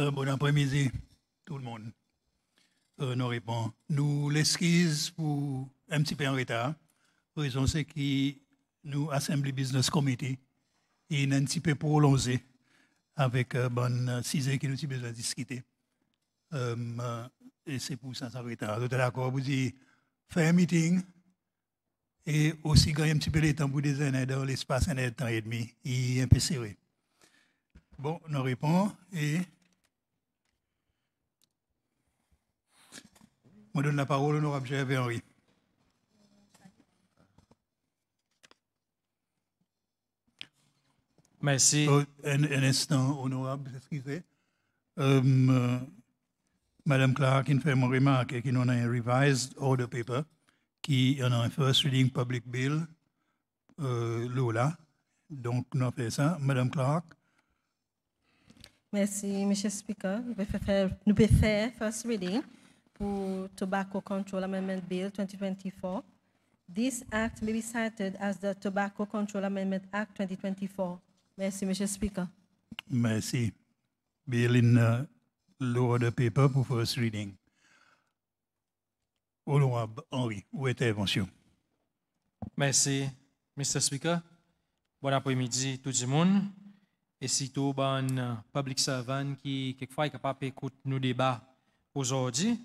Euh, bon après-midi, tout le monde. Euh, nous répond. Nous l'esquisse pour un petit peu en retard. Raison c'est que nous, Assembly Business Committee, il un petit peu prolongé avec euh, bonne euh, cisée qui nous a besoin de discuter. et c'est pour ça ça retard. Vous êtes d'accord vous dites, faire un meeting et aussi gagner un petit peu de temps pour des années dans l'espace, un an et demi. Il un peu serré. Bon, nous répond et Je donne la parole honorable Gervais Henry. Merci. Euh, un, instant, honorable, excusez. Euh, Madame Clark, une fait mon remarque et qu'il en a un revised order paper qui en a un first reading public bill, euh, Lola. Donc, nous avons fait ça. Madame Clark. Merci, Monsieur Speaker. Nous faire, nous pouvons faire first reading for Tobacco Control Amendment Bill 2024. This act may be cited as the Tobacco Control Amendment Act 2024. Merci, Mr. Speaker. Merci. Bill in uh, lower the paper for first reading. Honorable Henri, où intervention? Merci, Mr. Speaker. Bon après-midi, tout le monde. Et surtout, bon euh, public servant qui, quelquefois, est capable d'écouter nos débats aujourd'hui.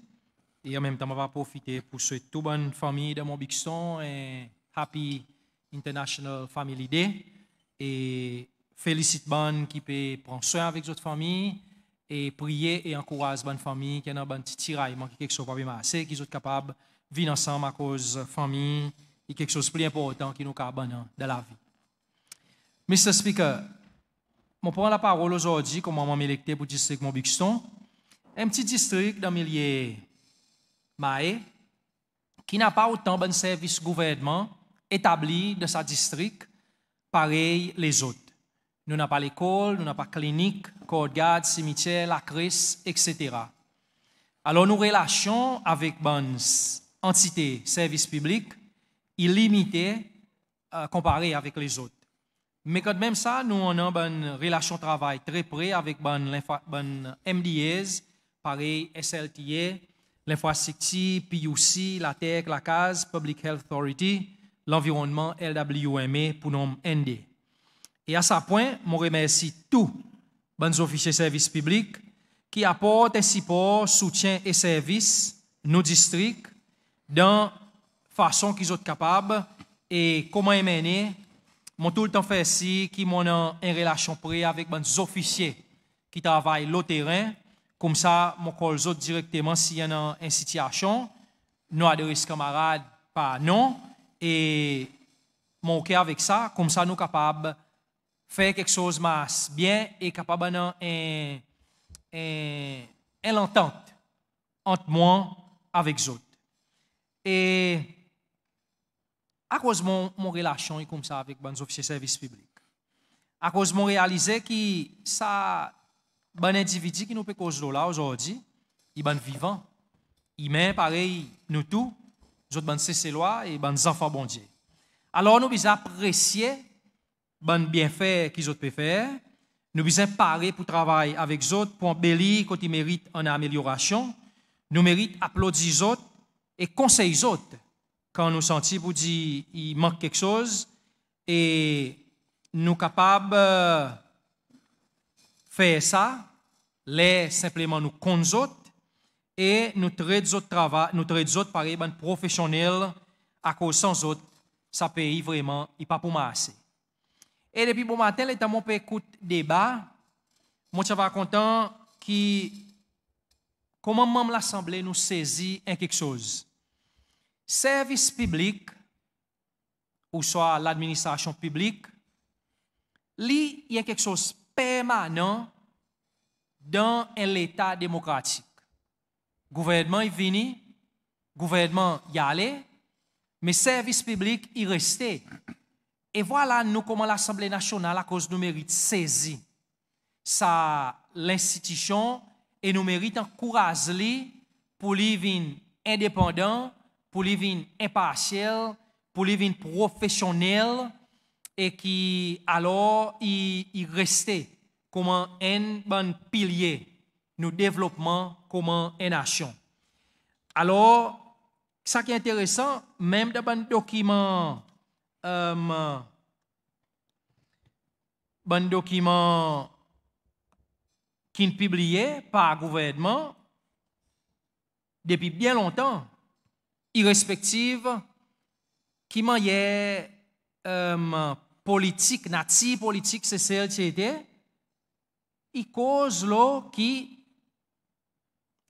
Et en même temps, on va profiter pour souhaiter toute bonne famille de Montbixon et Happy International Family Day. Et félicite bonne qui peut prendre soin avec votre famille et prier et encourager bonne famille qui a un bon petit qui quelque chose pas bien assez, qui sont capables de vivre ensemble à cause de la famille et quelque chose de plus important qui nous carbone dans la vie. Mr. Speaker, je prends la parole aujourd'hui comme maman électé pour le district Montbixon, un petit district dans le milieu mais qui n'a pas autant bon service gouvernement établi dans sa district, pareil les autres. Nous n'avons pas l'école, nous n'avons pas clinique, corps garde, cimetière, la crise, etc. Alors nous relations avec bonnes entités, services publics, illimité euh, comparées avec les autres. Mais quand même ça, nous avons a une relation travail très près avec bonne, MDS, pareil SLTA, l'infrastructure, PUC, la tech, la CASE, Public Health Authority, l'environnement, LWMA, pour nom ND. Et à ce point, je remercie tous les officiers de service public qui apportent un support, soutien et service nos districts dans la façon qu'ils sont capables et comment ils mènent. Mon tout le temps fait ici, qui m'ont en relation près avec les officiers qui travaillent le terrain comme ça, mon autres directement s'il y a une situation, nous adresse camarades pas non et mon cœur avec ça, comme ça nous de faire quelque chose de bien et capable dans un, un, entente entre moi avec les autres. Et à cause de mon, relation comme ça avec les services publics? service public, à cause mon réaliser que ça bon individu qui nous peut cause là aujourd'hui, il bon vivant, il met pareil nous tous, nous autres bon loi et des enfants bon Dieu. Alors nous devons apprécier les bienfait qu'ils peuvent faire, nous devons parer pour travailler avec les autres pour embellir quand ils méritent en amélioration, nous méritons applaudir les autres et conseiller les autres quand nous sentons pour dire il manque quelque chose et nous capables euh, fait ça, les simplement nous consultent et nous traitons autres travail, nous traitons par les professionnel à cause sans autres, ça paye vraiment, il pas pour assez. Et depuis bon matin, les mon écouté débat. Moi, je suis content qui comment même l'assemblée nous saisit quelque chose. Service public ou soit l'administration publique, il y a quelque chose permanent dans l'État démocratique. Gouvernement est venu, gouvernement y allait, mais service public y restait. Et voilà nous comment l'Assemblée nationale, à cause du mérite, saisit sa l'institution et nous mérite encourager pour vivre indépendant, pour vivre impartial, pour vivre professionnel, et qui alors il restait comme un bon pilier nous développement comme une nation. Alors, ce qui est intéressant, même dans un document, euh, un qui est publié par le gouvernement depuis bien longtemps, irrespective, qui manière euh, politique, nati politique c'est était, il cause là qui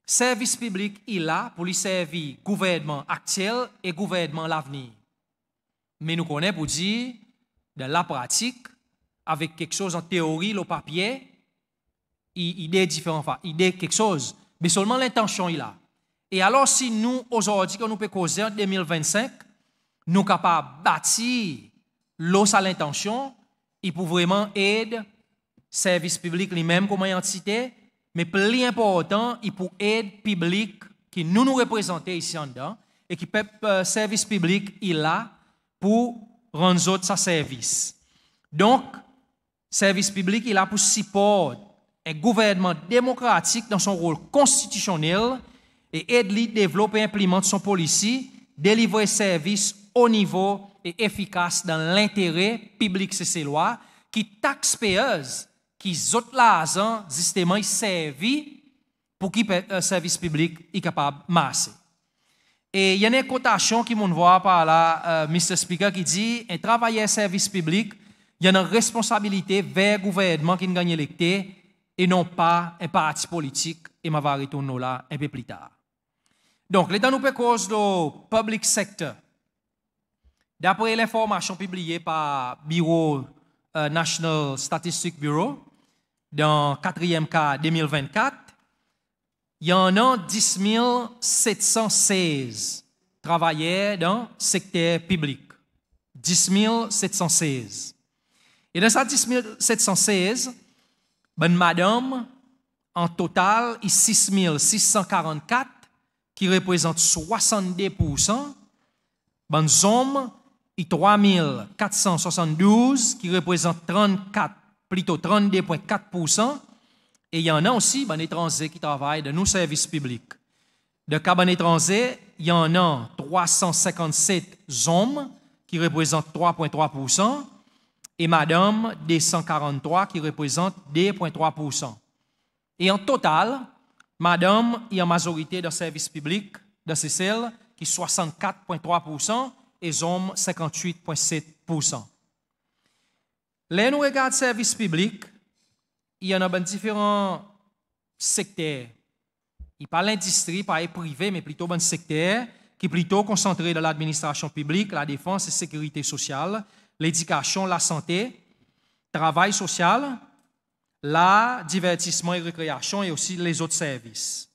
service public il a pour lui servir gouvernement actuel et gouvernement l'avenir. Mais nous connaissons pour dire, dans la pratique, avec quelque chose en théorie, le papier, il idée différent, enfin, idée quelque chose, mais seulement l'intention il a. Et alors, si nous, aujourd'hui, que nous pouvons causer en 2025, nous sommes capables de bâtir l'os à l'intention, il peut vraiment aider service public lui-même comme cité, mais plus important, il peut aider public qui nous nous représente ici en dedans et qui peut le euh, service public il a pour rendre autres sa service. Donc, service public il a pour support un gouvernement démocratique dans son rôle constitutionnel et aide lui développer et implémenter son policy, délivrer service au niveau et efficace dans l'intérêt public c'est lois qui taxe payeuse qui zot l'argent justement servi pour qui un service public est capable de masser. Et il y a une cotation qui m'ont voit par là, euh, Mr. Speaker, qui dit un travailleur service public, il y a une responsabilité vers le gouvernement qui gagne l'électé et non pas un parti politique. Et ma va retourner là un peu plus tard. Donc, l'État nous cause le public sector. D'après l'information publiée par Bureau euh, National Statistics Bureau, dans le quatrième cas 2024, il y en a 10 716 travailleurs dans le secteur public. 10 716. Et dans ces 10 716, bonne madame, en total, il y 6 644 qui représentent 62% bonne hommes et 3472 qui représente 34, plutôt 32,4 Et il y en a aussi, ben, étrangers qui travaillent dans nos services publics. De cas étrangers, il y en a 357 hommes qui représentent 3,3 et madame 143 qui représentent 2,3 Et en total, madame est en majorité dans service public, dans ces celles qui 64,3 les hommes 58,7%. Là, nous regarde les service publics, il y en a ben différents secteurs. Il parle a pas privé, mais plutôt dans ben secteur qui est plutôt concentré dans l'administration publique, la défense et sécurité sociale, l'éducation, la santé, travail social, la divertissement et récréation et aussi les autres services.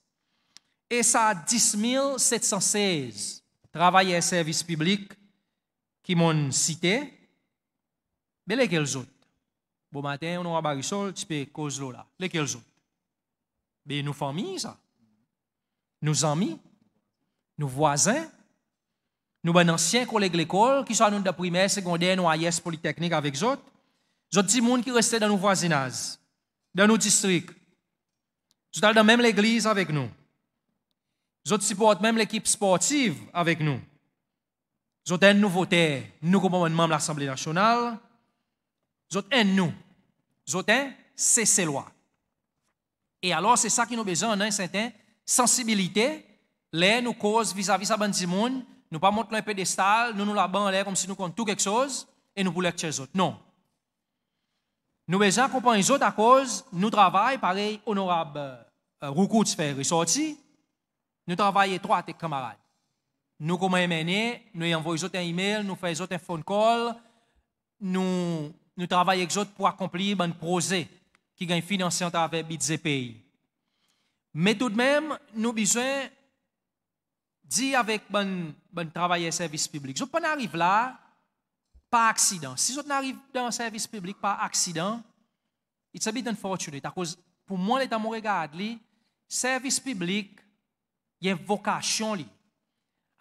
Et ça a 10 716 travailleurs et services publics qui m'ont cité, mais lesquels autres? Bon matin, on aura barisol, tu peux cause là. Lesquels autres? Mais ben, nos familles, ça. Nos amis, nos voisins, nos ben anciens collègues de l'école, qui sont nous de primaire, secondaire, nous IES polytechnique avec eux autres. Les autres gens qui restent dans nos voisinages, dans nos districts. Nous sommes dans même l'église avec nous. Ils supportent même l'équipe sportive avec nous. Nous avons nous nouveauté, nous comme membre de l'Assemblée nationale. Nous avons nous. Nous avons cessez loi. Et alors, c'est ça qui nous besoin, une hein, certaine sensibilité, les nous cause vis-à-vis de bande monde, nous ne pas monter un pédestal, nous nous la comme si nous comptons tout quelque chose et nous voulons chez les autres. Non. Nous besoin comprendre les autres à cause, nous travaillons, pareil, honorable euh, Roukout fait ressorti, nous travaillons étroit avec camarades nous comment mener, nous envoyons un email, nous faisons un phone call, nous, travaillons avec autres pour accomplir un projet qui gagne financé avec BITZ pays. Mais tout de même, nous avons besoin dit avec bon, bon travail et service public. Je pas arrive là par accident. Si je n'arrive dans le service public par accident, it's a bit unfortunate. À cause, pour moi, l'état mon regard, le service public, il y a une vocation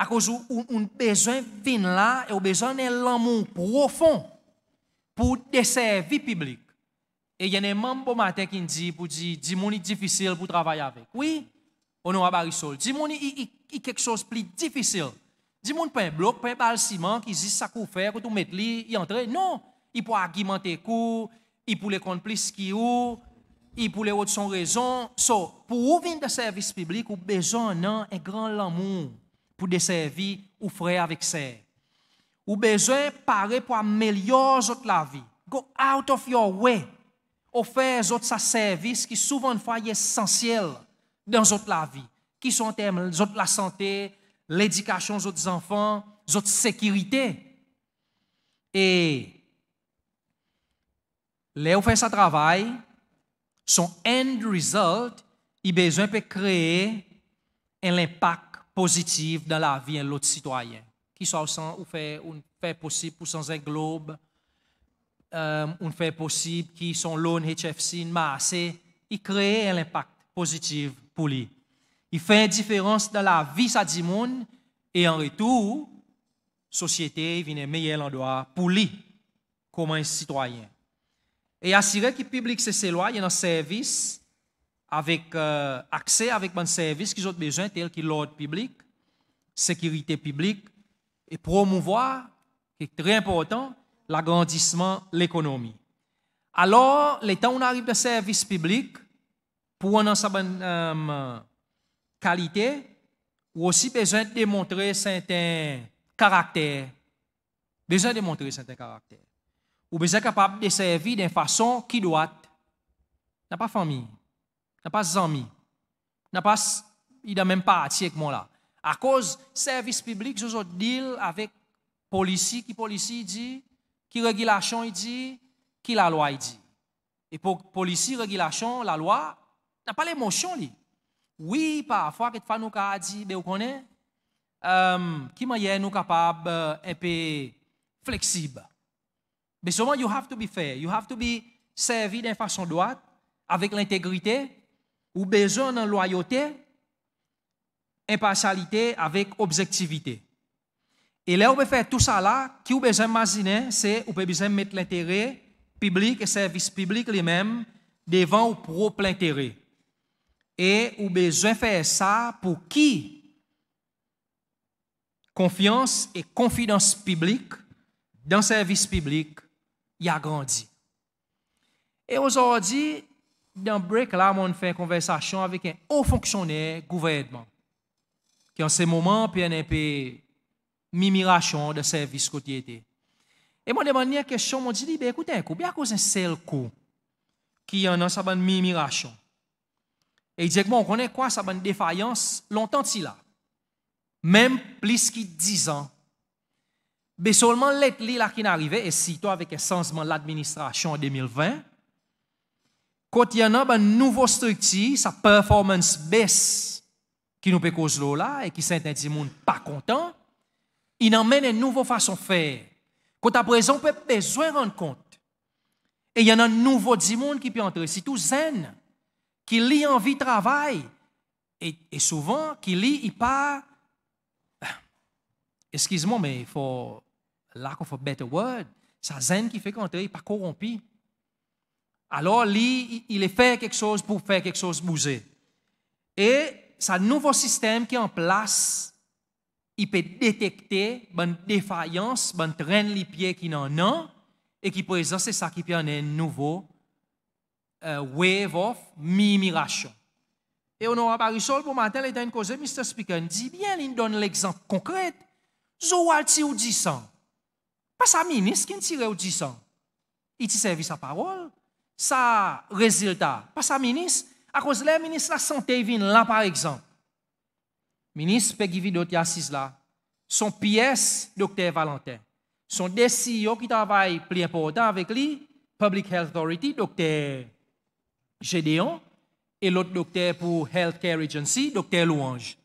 à cause où on besoin fin là et au besoin d'un l'amour profond pour desservir public. Et il y a des membres bon matin qui dit pour dire c'est difficile pour travailler avec. Oui, on a barri il il il quelque chose plus difficile. Di moun pas un bloc, pas un bal ciment qui dit ça qu'on faire, qu'on mettre li, et entre. Non, il peut argumenter court, il peut les complices qui ou il pour les autres son raison. So, pour ouvrir de service public, ou besoin d'un grand amour pour desservir ou frère avec ça. Ou besoin parer pour améliorer la vie. Go out of your way. Offrir autres sa service qui souvent fois est essentiel dans notre la vie, qui sont en termes la santé, l'éducation de autres enfants, autres sécurité. Et les fait sa travail, son end result, il besoin de créer un impact positive dans la vie de hein, l'autre citoyen. Qui soit sans, ou fait, ou fait possible pour sans un globe, euh, fait possible qui sont l'ONU, HFC, il crée un impact positif pour lui. Il fait une différence dans la vie de sa monde et en retour, société vient un meilleur endroit pour lui, comme un citoyen. Et assurer que le public se s'éloigne dans le service avec euh, accès, avec bon service qu'ils ont besoin, tels que l'ordre public, sécurité publique, et promouvoir, qui est très important, l'agrandissement de l'économie. Alors, les l'État, on arrive de service public pour sa bonne euh, qualité, ou aussi besoin de démontrer certains caractères. Besoin de démontrer certains caractères. Ou besoin capable de servir d'une façon qui doit. N'a pas famille n'a pas d'amis, n'a pas, il n'a même pas avec moi là. À cause service public, je vous deal avec policier qui policier dit, qui régulation il dit, qui la loi il dit. Et pour policier régulation, la loi n'a pas l'émotion li. Oui, parfois que nous ka dit, mais ben, vous connaissez euh, qui manière nous capable euh, un peu flexible. Mais souvent you have to be fair, you have to be servi d'une façon droite avec l'intégrité ou besoin de loyauté, impartialité avec objectivité. Et là, on peut faire tout ça là, qui ou besoin imaginer, c'est ou besoin mettre l'intérêt public et service public les mêmes devant au propre intérêt. Et on besoin faire ça pour qui confiance et confidence publique dans le service public y a grandi. Et aujourd'hui, dans break, là, on fait une conversation avec un haut fonctionnaire gouvernement. Qui en ce moment, PNP, mimiration de service côté Et moi, demandé une question, on dit, ben, écoutez, combien cause un seul coup qui en a sa mi-miration. mimiration? Et il dit, bon, on connaît quoi, sa bonne défaillance, longtemps si là. Même plus que 10 ans. Mais ben, seulement l'être là qui est et si toi avec un sens l'administration en 2020, quand il y en a un ben, nouveau structure, sa performance baisse qui nous peut cause là et qui certains monde pas content, il emmène une nouvelle façon de faire. Quand à présent, on peut besoin rendre compte. Et il y en a un nouveau monde qui peut entrer. C'est tout zen, qui lit envie de travail. Et, souvent, qui lit, il part. Ah, excusez moi mais il faut. Lack of a better word. C'est zen qui fait qu'entrer, il n'est pas corrompu. Alors lui, il est fait quelque chose pour faire quelque chose bouger. Et ce nouveau système qui est en place, il peut détecter une défaillance, une traîne les pieds qui n'en a, et qui présente, c'est ça qui peut un nouveau euh, wave of migration. Et on aura Sol pour matin, il a une cause, Mr. Speaker, dit bien, il donne l'exemple concret. Zoualti ou 10 ans. Pas sa ministre qui tire ou 10 Il dit service à parole sa résultat. Pas sa ministre. a cause le minis la sante vient là, par exemple, ministre Peggy Vidot do te là. son PS, docteur Valentin, son desi qui travaille plus important avec lui, Public Health Authority, docteur Gedeon, Et l'autre docteur pour Health Care Agency, docteur Louange.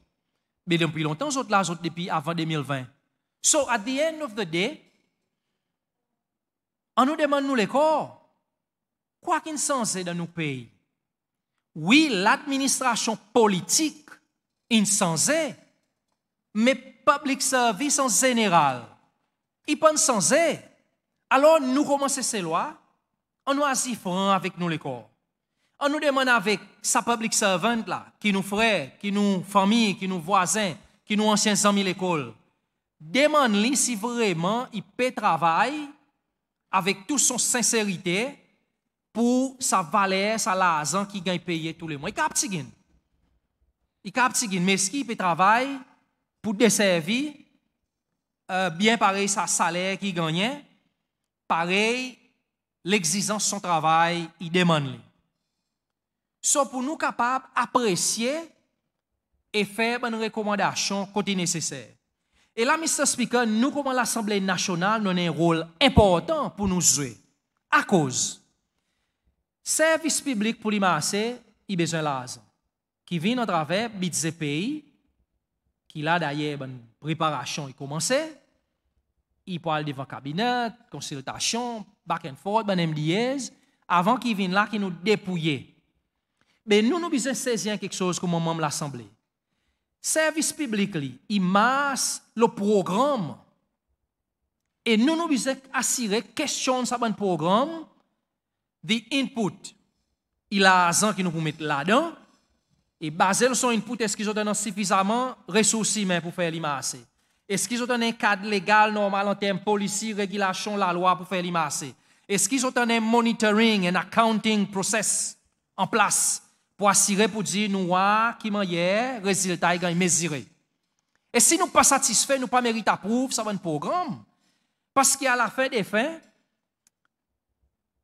Be depuis longtemps, lontan, zot la zot depi avan 2020. So, at the end of the day, on nous demande nou les corps. Quoi qu'il est dans nos pays? Oui, l'administration politique insensée, mais public service en général, ils pensent s'en Alors nous commençons ces lois, on nous asifant avec nous les corps. On nous demande avec sa public servant là, qui nous frère, qui nous famille, qui nous voisins, qui nous anciens amis l'école. Demande-lui si vraiment il peut travailler avec toute son sincérité pour sa valeur, sa l'argent qui gagne payé tous les mois. Il capte gain. Il capte Mais ce qui peut travailler pour desservir, euh, bien pareil sa salaire qui gagnait, pareil l'exigence de son travail, il demande. So pour nous capables d'apprécier et faire une recommandation côté nécessaire. Et là, Mr. Speaker, nous, comme l'Assemblée nationale, nous avons un rôle important pour nous jouer. À cause, Service public, pour masser, il besoin là. Qui vient à travers Bidze Pays, qui a d'ailleurs, une ben, préparation, il commencé, Il parle devant cabinet, consultation, back and forth, ben, MDS, avant qu'il vienne là, qui nous dépouille. Mais nous, nous besoin saisir quelque chose comme moment l'Assemblée. Service public, il masse le programme. Et nous, nous besoin assurer question de ben, ce programme the input il a l'argent qui nous pour mettre là-dedans et basé sur input est-ce qu'ils ont suffisamment ressources pour faire limasser. est-ce qu'ils ont un cadre légal normal en termes policier régulation la loi pour faire limasser? est-ce qu'ils ont un monitoring un accounting process en place pour assurer pour dire nous ah, qui mangier résultat est mesuré et si nous pas satisfaits nous pas mérite approuve ça va un programme parce qu'à la fin des fins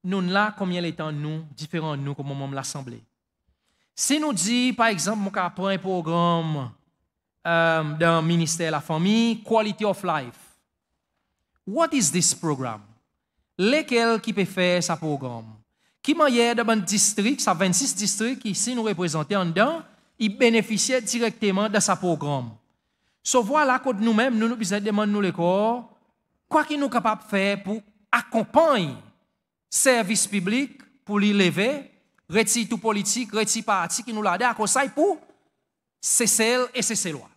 nous là combien les temps nous différents nous comme membre l'assemblée. Si nous dit par exemple mon cas un programme euh, d'un ministère de la famille quality of life. What is this program? Lequel qui peut faire ce programme? Qui moyen dans un district, ça 26 districts ici nous représenter en dedans, ils bénéficiait directement de ce programme. Ce voilà que nous-mêmes nous nous besoin demander nous les corps quoi qu'ils nous capables de faire pour accompagner service public pour les lever, retirer tout politique, retirer parti qui nous l'a dit à conseil pour cesser e et cesser loi.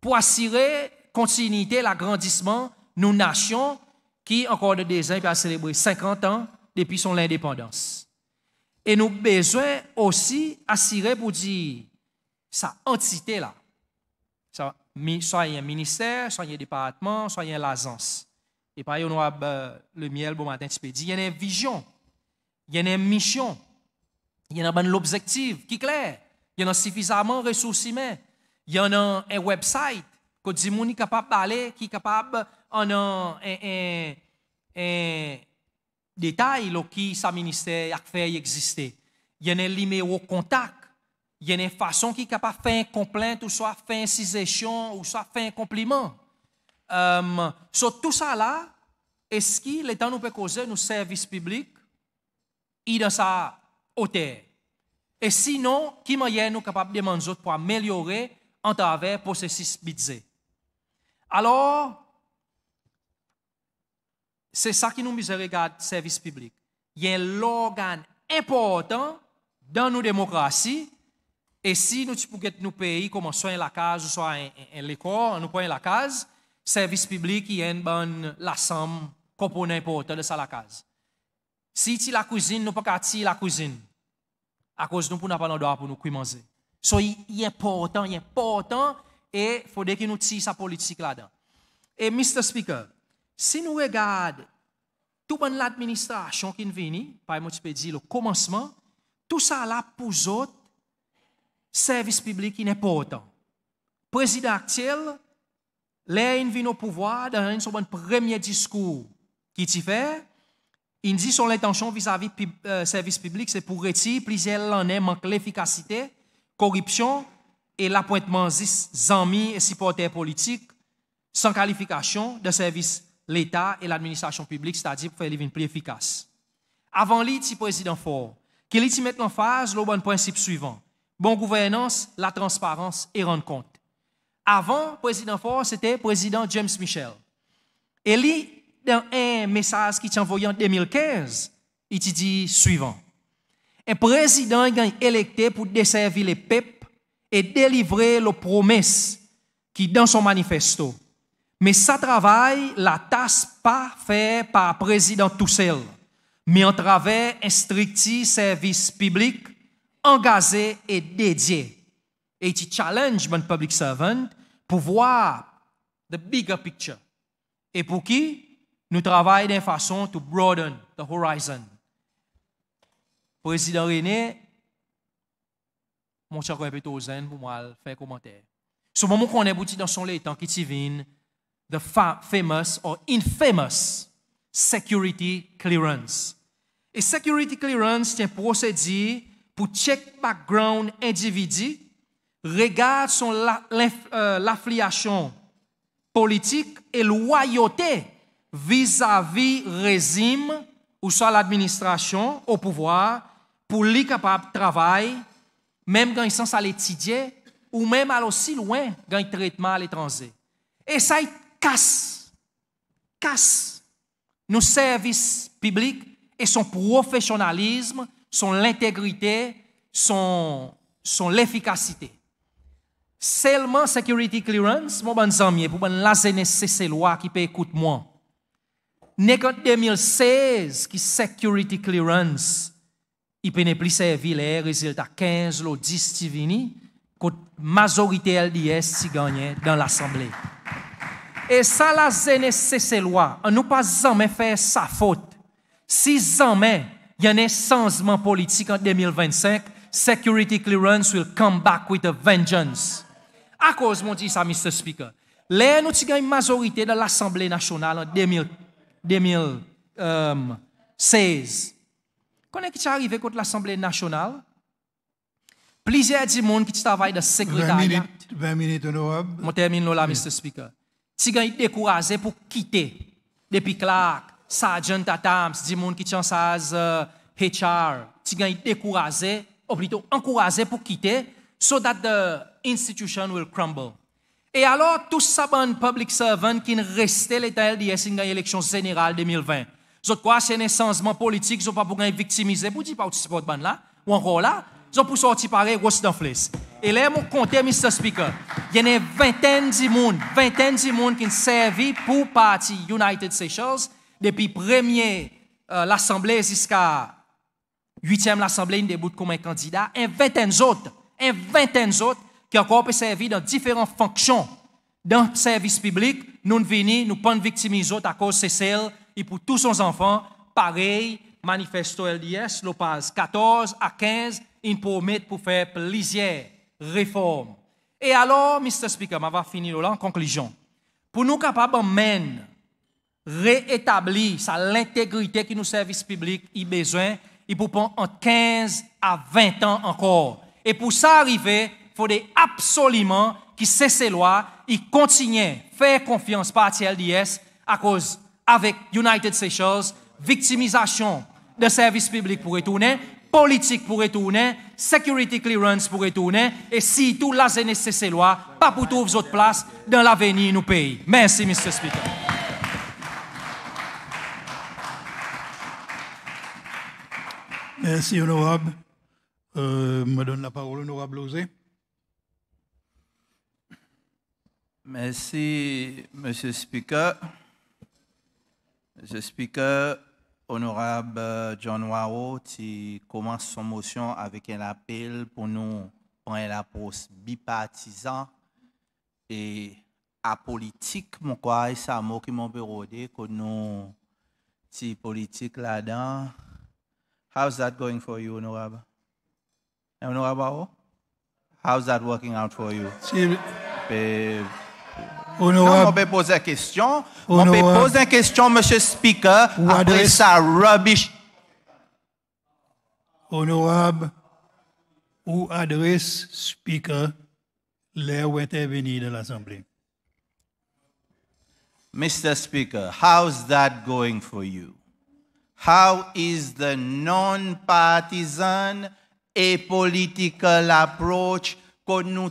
Pour assurer continuité, l'agrandissement, nos nations qui, encore de des ans, célébrer célébré 50 ans depuis son indépendance. Et nous besoin aussi d'assurer pour dire, sa entité là, ça, soit un ministère, soit un département, soit une l'agence et on a euh, le miel, bon matin, tu dire, il y a une vision, il y a une mission, il y a un objectif qui est clair, il y a suffisamment de ressources humaines, il y a un, website que des gens capable d'aller, qui est capable en un, détail qui sa ministère a fait exister. Il y a un numéro contact, il y a une façon qui est capable de faire une complaint, ou soit faire une suggestion, ou soit faire un compliment. Euh, sur tout ça là, est-ce que l'État nous peut causer nos services publics et dans sa hauteur? Et sinon, qui moyen nous capable de demander pour améliorer en travers processus bidze? Alors, c'est ça qui nous mise regarder service public. Il y a l'organe important dans nos démocraties. Et si nous pouvons nous pays, comme soit la case, soit l'école, nous prenons la case, service public qui est bon la somme component important e de e, sa la case. Si tu la cuisine, nous pas qu'à tirer la cuisine. À cause nous nous n'avons pas droit pour nous manger. So, il important, il important et il faut que nous tirions sa politique là-dedans. Et Mr. Speaker, si nous regardons tout bon l'administration qui vient, par exemple, tu peux dire le commencement, tout ça là pour les autres, service public est important. Président actuel, L'air vient au pouvoir, dans son premier discours qui t'y fait, il dit son intention vis-à-vis du euh, service public, c'est pour retirer plusieurs l'année manque l'efficacité, corruption et l'appointement des amis et supporters politiques sans qualification de service l'État et l'administration publique, c'est-à-dire pour faire les plus efficace. Avant lui, le président fort, qu'il y mette en phase le bon principe suivant. bonne gouvernance, la transparence et rendre compte. Avant, président Ford, c'était président James Michel. Et lui, dans un message qu'il t'a envoyé en 2015, il te dit suivant. Un président est électé pour desservir les peuples et délivrer les promesses qui dans son manifesto. Mais ça travail, la tâche pas faite par le président tout seul, mais en travers un service public engagé et dédié. Et il challenge mon public servant pour voir the bigger picture et pour qui nous travaillons d'une façon to broaden the horizon. Président René, mon cher collègue pour moi faire commentaire. Ce moment qu'on est abouti dans son lit tant qu'il divine, the famous or infamous security clearance. Et security clearance, c'est un procédé pour check background individu Regarde son euh, l'affiliation politique et loyauté vis-à-vis du régime ou soit l'administration au pouvoir pour les capable de travailler, même quand ils sens à l'étudier ou même à aussi loin dans le traitement à l'étranger. Et ça, casse, casse nos services publics et son professionnalisme, son intégrité, son, son seulement security clearance, mon bon zamier, pour c'est la loi qui peut écouter moi. N'est 2016 qui security clearance, il peut ne plus servir les résultats 15, lots 10 Tivini, que majorité LDS qui gagnait dans l'Assemblée. Et ça, la ces loi, on ne pas jamais faire sa faute. Si jamais il y a un changement politique en 2025, security clearance will come back with a vengeance à cause, mon dit ça, Mr. Speaker. Là, nous avons une majorité de l'Assemblée nationale en 2016. Quand est-ce qui est arrivé contre l'Assemblée nationale? Plusieurs du monde qui travaillent dans le secrétariat. 20 minutes, honorable. Je termine là, Mr. Speaker. Si vous découragé pour quitter, depuis Clark, Sergeant Tatams, du monde qui euh, tient ça HR, si vous découragé, ou plutôt encouragé pour quitter, so date institution will crumble. Et alors, tout ça, bon public servant qui restait l'État de dans l'élection générale 2020. Vous quoi, c'est un sens politique, vous pas pour victimiser, pour dire participer à là, ou encore là, vous pour sortir pareil, grosse flèche. Et là, mon comté, Mr. Speaker, il y a une vingtaine de monde, vingtaine de monde qui ont servi pour parti United Seychelles depuis premier euh, l'Assemblée jusqu'à huitième l'Assemblée, une débute comme un candidat, et vingtaine d'autres, un vingtaine d'autres qui encore peut servir dans différentes fonctions. Dans le service public, nous venons, nous prenons victimiser à cause de celle et pour tous nos enfants, pareil, manifesto LDS, le 14 à 15, ils promettent pour faire plusieurs réformes. Et alors, Mr. Speaker, je va finir là en conclusion. Pour nous capables de réétablir l'intégrité qui nous service public a besoin, il faut prendre entre 15 à 20 ans encore. Et pour ça arriver, faudrait absolument qu'il cesse loi. lois, et continue faire confiance par TLDS à cause, avec United Seychelles, victimisation de services publics pour retourner, politique pour retourner, security clearance pour retourner, et si tout la cesse ses lois, pas pour trouver votre place dans l'avenir nous pays. Merci, Mr. Speaker. Merci, honorable. Euh, me donne la parole, honorable Osé. Merci, Monsieur Speaker. Monsieur Speaker, honorable John Wao, qui commence son motion avec un appel pour nous prendre la pause bipartisan et apolitique, mon quoi, c'est un mot qui m'a que nous, si politique là-dedans. How's that going for you, honorable? Honorable, how's that working out for you? Honorable. Non, on peut poser une question. Honorable. On peut poser une question, Monsieur Speaker. Ou après adresse. ça, rubbish. Honorable ou adresse Speaker, l'air ou intervenir de l'Assemblée. Mr. Speaker, how's that going for you? How is the non-partisan apolitical approach qu'on nous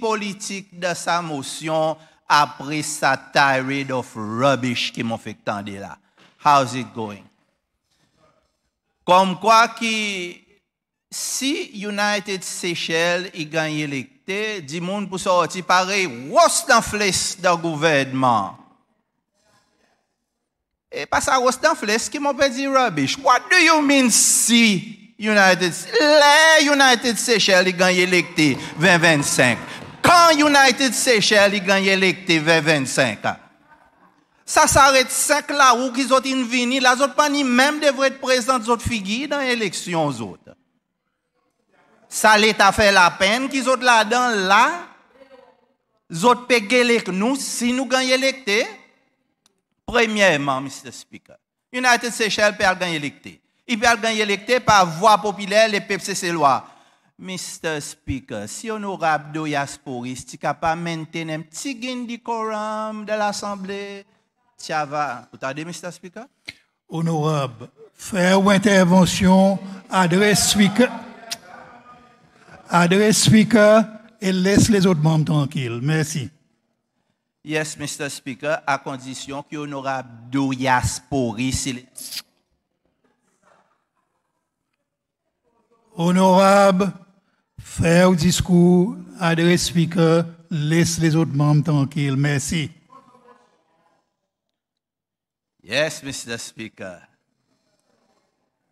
politique de sa motion apre sa tirade of rubbish ki mwen fèk tande la. How's it going? Kom kwa ki si United Seychelles i ganyelikte, di moun pou sa oti pare, wos nan fles da gouvedman. E pasa wos nan fles ki mwen fèk di rubbish. What do you mean si United Seychelles i ganyelikte 25%? Quand United Seychelles a gagné vers 25 ans, ça s'arrête 5 là où ils ont venu, les autres pas ni même devraient être présents, ils dans l'élection. autres. Ça l'État fait la peine qu'ils ont là-dedans, là, ont payé avec nous si nous gagnons l'élection, Premièrement, Mr. Speaker, United Seychelles peut gagner l'élection. Il perd gagner l'élection par voie populaire, les PPC loi. Mr. Speaker, si honorable diasporiste, si capable de maintenir un petit gain de quorum de l'Assemblée, ça va. Vous Mr. Speaker? Honorable, faire une intervention, adresse Speaker, adresse Speaker et laisse les autres membres tranquilles. Merci. Yes, Mr. Speaker, à condition que honorable Poris... Honorable Faire discours, discours, adresse speaker, laisse les autres membres tranquilles. Merci. Yes, Mr. Speaker.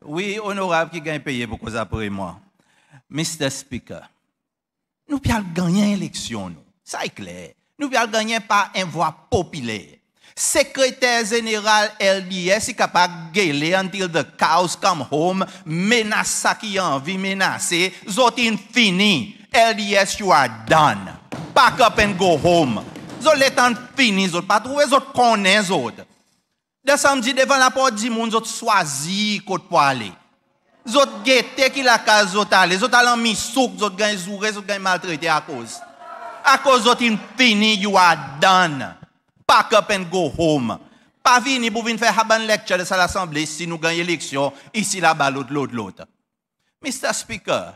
Oui, honorable qui gagne payé pour cause après moi. Mr. Speaker, nous voulons gagner l'élection, ça est clair. Nous voulons gagner par une voix populaire. Sekreter jeneral LDS i kapak gele until the cows come home Menase sa ki anvi menase Zot infini LDS you are done Pack up and go home Zot letan fini Zot patrouwe Zot konen zot Desam di devan la pot di moun Zot swazi kote pwale Zot gete ki la kaz zot ale Zot alan misuk Zot gen zure Zot gen maltrete akos Akos zot infini You are done Zot pack up and go home. Pas vini pour venir faire haban lecture de l'Assemblée si nous gagnons l'élection, ici, là-bas, l'autre, l'autre, l'autre. Mr. Speaker,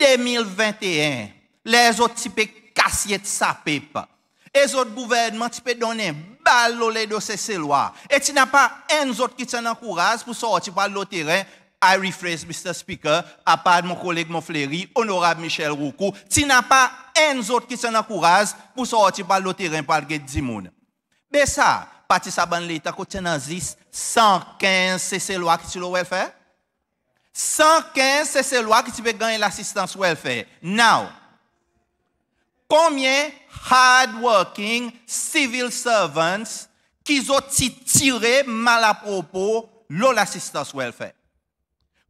2021, les autres types cassiers sa pipe. Les autres gouvernements types donner balle de ces lois. Et tu n'as pas un autre qui t'en pour sortir par le terrain I rephrase, Mr. Speaker, à part mon collègue mon Monfléry, honorable Michel Roukou, tu n'as pas un autre qui s'en pour sortir par le terrain par le 10 moun. Mais ça, parti sa ban l'État, côté nazis, 115, c'est ces lois qui tu le welfare. 115, c'est ces lois qui tu peux gagner l'assistance welfare. Now, combien hardworking civil servants qui ont tiré mal à propos l'assistance welfare?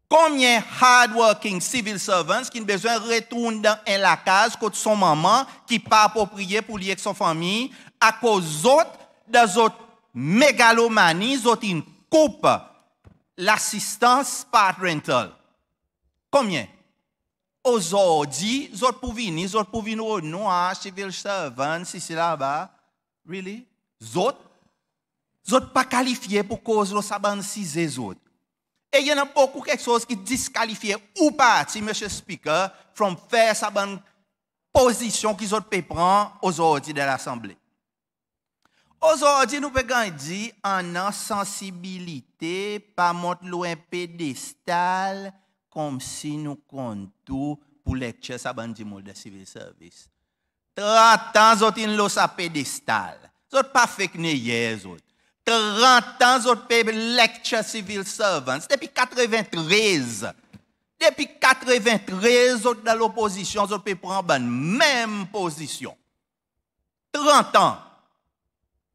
Combien hardworking civil servants qui ont besoin de retourner dans la case contre son maman qui pas approprié pour lier avec son famille à cause autres dans une mégalomanie, une coupe l'assistance rental. Combien Aujourd'hui, ils ont pu venir, ils ont pu venir au noir, civil servant, si c'est là-bas. Really Zot Zot pas qualifié pour cause de sabancisé dit. Et il y en a beaucoup quelque chose qui disqualifient ou pas, si M. Speaker, from faire sa bonne position qu'ils ont pu prendre aujourd'hui de l'Assemblée. Aujourd'hui, nous pouvons dire en sensibilité, pas monter un pédestal, comme si nous comptons pour lecture ben, civil service. 30 ans, nous avons sa pédestal. Nous n'avons pas fait hier, 30 ans, nous avons lecture civil servants. Depuis 93. Depuis 93, nous dans l'opposition, nous avons pris la même position. 30 ans.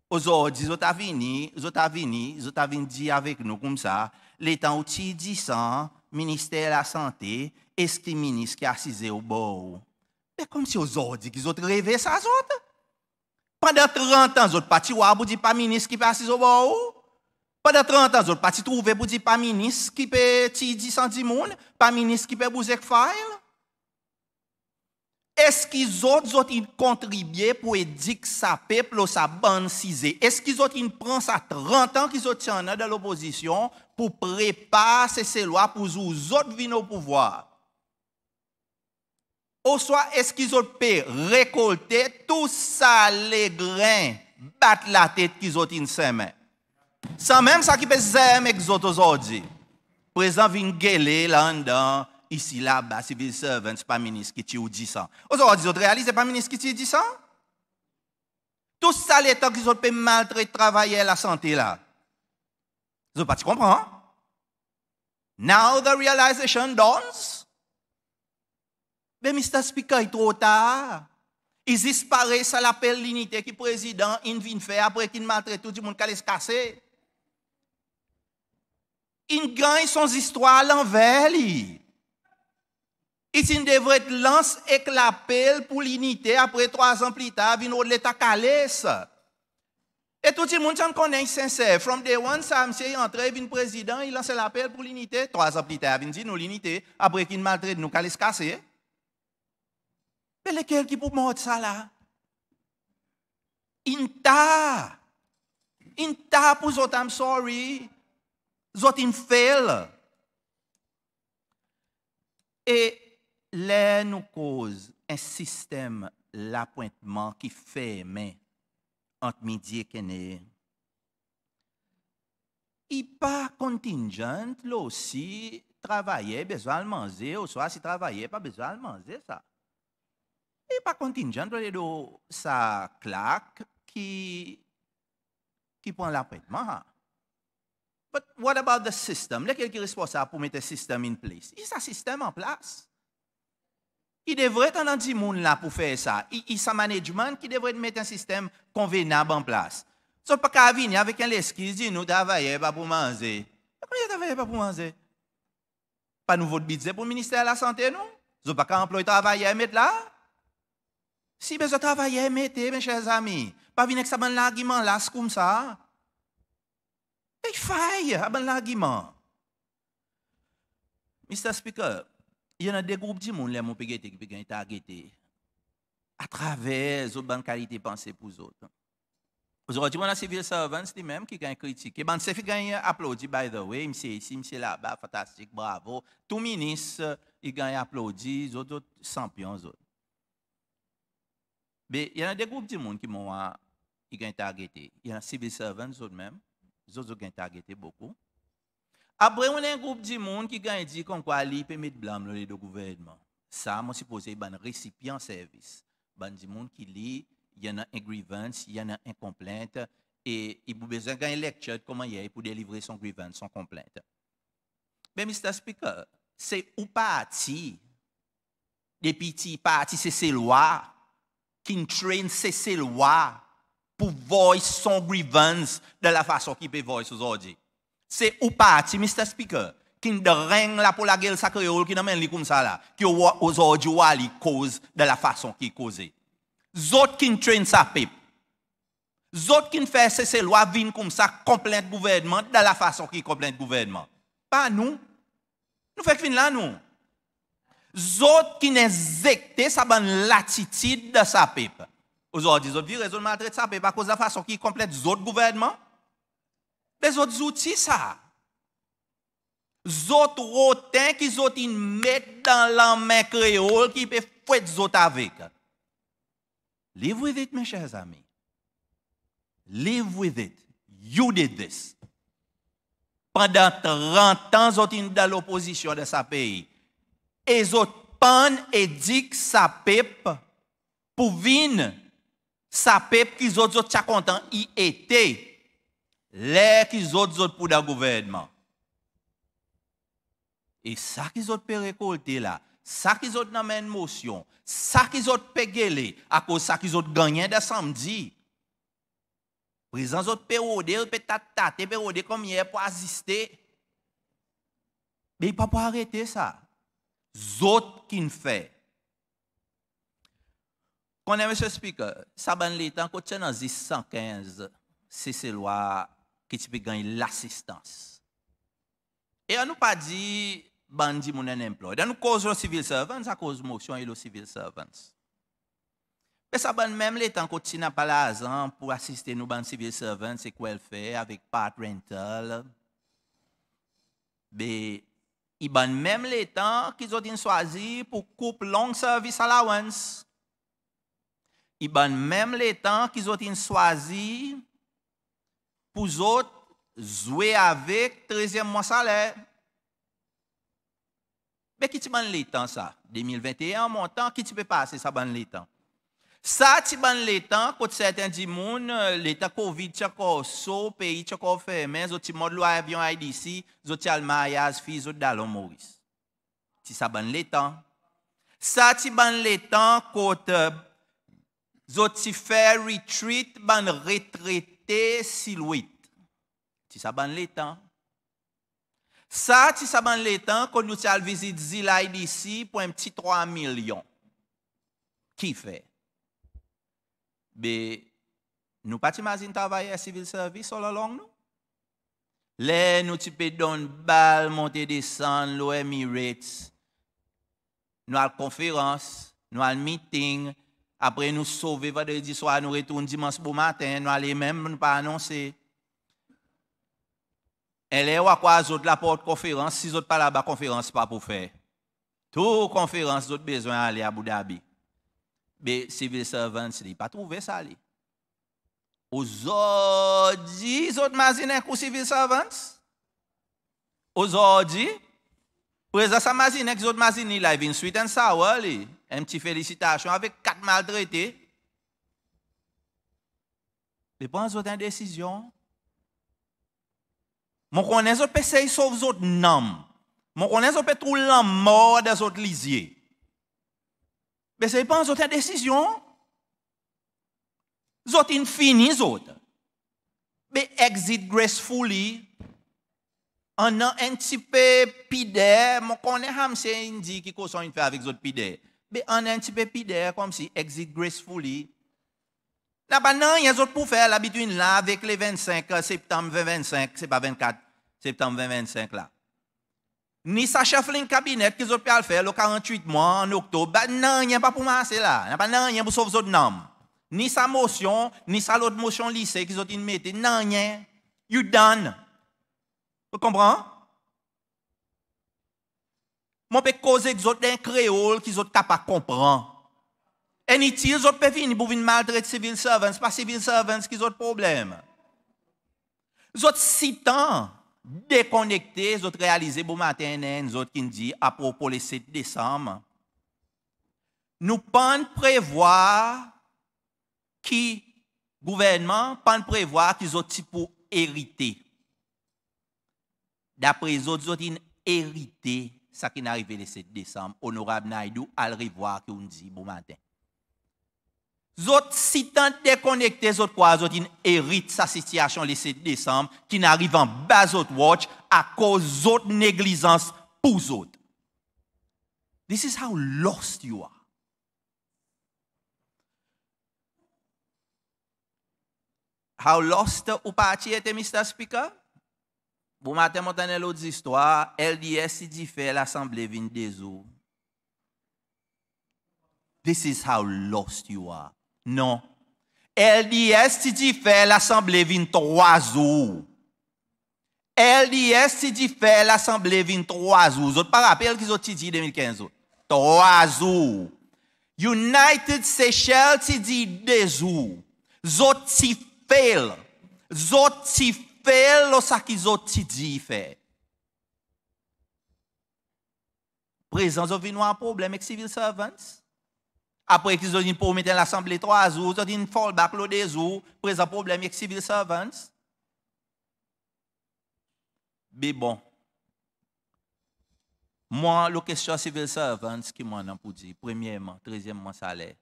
Aujourd'hui, ils ont venu, ils ont venu, ils avec nous comme ça, les temps outils ça, ministère de la Santé, est-ce que ministre qui est assis au bord? C'est comme si aujourd'hui, ils ont rêvé ça, autres. Pendant 30 ans, ils partis, ou dit pas ministre qui est assis au bord. Pendant 30 ans, autres partis trouvé pour dire pas ministre qui peut dire au monde, pas ministre qui peut au bord Es ki zot zot in kontribye pou edik sa pepl ou sa ban si ze? Es ki zot in pronsa 30 an ki zot tjanan dan l'oposisyon pou prepa se se lwa pou zout vin nou pouvoar? Ou soa es ki zot pe rekolte tout sa le grain bat la tet ki zot in semen? San men sa ki pe zem ek zot ozodi? Prezan vin gele lan dan... ici, là-bas, civil servants, pas ministre qui t'y dit ça. Vous avez autres, réalisez pas ministre qui t'y dit ça? Tout ça, les temps qu'ils ont pu maltraiter, travailler la santé là. Vous pas comprends? Now the realization dawns. Mais Mr. Speaker, il est trop tard. Ils disparaissent à l'appel l'unité qui président, il vient faire après qu'il maltraite tout le monde, qu'il est casser. Il gagne son histoire à l'envers il devrait lancer l'appel pour l'unité après trois ans plus tard, nous a l'État calais. Et tout le monde s'en connaît sincère. From day one, ça, monsieur est entré, il président, il lance l'appel pour l'unité. Trois ans plus tard, il dit, nous l'unité, après qu'il maltraite, nous calais cassé. Mais lequel qui pour mordre ça là? Inta! Inta pour zot, I'm sorry. Zot, in fail. Et Lè nou kouz en sistem l'apointman ki fè men ant midye kene. I pa kontingent lò si travayè, bezal manze, ou swa si travayè, pa bezal manze sa. I pa kontingent lò lè do sa klak ki ki pon l'apointman. But what about the system? Lè kel ki responsa pou met e sistem in place? I sa sistem an plas. Il devrait être un monde là pour faire ça. Il y a un management qui devrait mettre un système convenable en place. Ce n'est pas qu'à venir avec un excuse dit nous travaillons pas pour manger. Comment travaillons pas pour manger Pas nouveau de budget pour le ministère de la Santé, non Ce pas qu'à employer à mettre là Si besoin travaillez, travailler, mettez, mes chers amis. Pas venir avec ça, un argument là, comme ça. Il faille, un argument. Mr. Speaker, il y a des groupes de monde qui ont été targetés à travers les bonnes qualités pensées pour les autres. Il on a civil servants c'est même qui gagne critique. Et ben, c'est gagne applaudi, by the way, monsieur ici, monsieur là-bas, fantastique, bravo. Tout ministre, il gagne applaudi, les autres champions, autres. Mais il y a des groupes de monde qui m'ont été euh, targetés. Il y a a civil servants eux-mêmes, les autres ont targeté beaucoup. Après, on a un groupe de monde qui gagne dit qu'on quoi li mettre de blâmer les deux gouvernements. Ça, moi c'est un récipient service. Ban du monde qui lit, il y en a un grievance, il y en a un complainte et il a besoin d'un lecture de comment est pour délivrer son grievance, son complainte. Ben, Mais Mr. Speaker, c'est ou parti des petits partis c'est ces lois qui entraînent ces lois pour voir son grievance de la façon qu'il peut voir aujourd'hui c'est ou parti, Mr. Speaker, qui ne règne là pour la guerre sacrée, qui n'a même comme ça là, qui aujourd'hui li cause de la façon qui causée. Zot qui traîne sa pipe. Zot qui fait ces lois viennent comme ça, le gouvernement, de la façon qui le gouvernement. Pas nous. Nous faisons fin là, nous. Zot qui n'exécute sa bonne latitude de sa pipe. Aujourd'hui, zot qui résout de sa pipe à cause de la façon qui complète zot gouvernement. Les autres outils, ça. Zot rotin qui zot in met dans la main créole qui peut fouet zot avec. Live with it, mes chers amis. Live with it. You did this. Pendant 30 ans, zot in dans l'opposition de sa pays. Et zot pan et dit sa pep pour vin sa pep qui zot zot content y était les qu'ils autres autres pour le gouvernement. Et ça qu'ils ont récolté là, ça qu'ils ont dans en motion, ça qu'ils ont peut à cause ça qu'ils ont gagné des samedi. Présent autres peut roder, peut tater, comme hier pour assister. Mais ils il pas pour arrêter ça. Autres qui ne fait Konè mè se ça sa ban li tan kote 115 c'est ces lois qui tu gagner l'assistance. Et on nous pas dit bandit mon un emploi. Dans nous cause aux civil servants, ça cause motion et civil servants. Mais ça bande même les temps qu'on a pas l'argent pour assister nos civil servants, c'est quoi elle fait avec part rental. Mais ils bande même les temps qu'ils ont choisi pour couper long service allowance. Ils bande même les temps qu'ils ont choisi pour autres jouer avec le 13 mois salaire. Mais qui te donne le temps, ça 2021, mon temps, qui te peut passer ça, le temps Ça, tu ban le temps, quand certains disent, le euh, l'état COVID, tu encore saut, pays, tu encore fermé, mais autres, tu as avion IDC, euh, les autres, tu zot le mariage, d'Alon Maurice. Si ça ban le temps. Ça, tu ban le temps, quand les autres, tu retreat, ban retrait. 6 silhouette. Ça, ça prend le temps. Ça, ça prend le temps que nous avons visité Zilaïdici pour un petit 3 millions. Qui fait Nous ne pouvons pas imaginer travailler à civil service tout le long, non Là, nous pouvons donner des balles, monter des sangs, l'eau est mirée. Nous avons une conférence, nous avons une apre nou sove vade di swa, nou retoun dimans pou bon maten, nou ale mèm nou pa anonsè. Ele wakwa zot la port konferans, si zot pa laba konferans pa pou fè. Tou konferans zot bezwen ale Abu Dhabi. Be civil servants li, pa trouve sa li. Ozodi zot mazine kou civil servants? Ozodi? Prez a sa mazine kou zot mazine li, la evin sweet and sour li. un petit félicitation avec quatre maltraités. mais prend autant décision. Mon connaît peut essayer sauver autres noms. Mon connaît peut trouver la mort des autres lisiers. Mais c'est pas une décision. Zot infini zot. Mais exit gracefully. en un petit peu pidé. Mon connaît ham c'est indi qui cause une fait avec zot pidé mais on est un petit peu pire, comme si exit gracefully. là pas non, il y a autres pour faire l'habitude là, avec les 25 septembre 2025, c'est pas 24 septembre 2025 là. Ni sa chef de cabinet qu'ils ont pu le faire le 48 mois en octobre, ben non, il n'y a pas pour masser là, non, il n'y a pas pour sauver autres noms. Ni sa motion, ni sa l'autre motion lycée qu'ils ont mettre. non, il n'y a, you done. Vous comprenez? Mon peut causer que zot d'un créole qui zot capable comprendre. Et ni ti zot peut venir pour venir civil servants, pas civil servants qui zot problème. Zot si temps déconnecté, zot réalisé bon matin, autres qui disent à propos le 7 décembre. Nous pas prévoir qui gouvernement pas prévoir ont zot pour hériter. D'après zot zot in hérité ça qui est arrivé le 7 décembre, honorable Naïdou, à revoir, qui nous dit bon matin. Zot, si tant déconnecté, zot quoi, zot hérite sa situation le 7 décembre, qui n'arrive en bas zot watch à cause zot négligence pour zot. This is how lost you are. How lost ou parti M. Mr. Speaker? Vous matin, montanel l'autre histoire, LDS dit eh, fait l'assemblée vient des eaux. This is how lost you are. Non. LDS dit eh, fait l'assemblée vient trois eaux. LDS dit eh, fait l'assemblée vient trois eaux. Vous pas rappel qu'ils ont dit 2015 Trois eaux. United Seychelles si dit deux eaux. Zot si fail. Zot c'est le qu'ils ont dit fait. Présence au vu un problème avec civil servants. Après qu'ils ont dit pour mettre l'assemblée trois jours, ils ont dit une folle backlog des jours, présent problème avec civil servants. Mais bon, moi, la question civil servants qui m'en a pour dire, premièrement, treizièmement, salaire.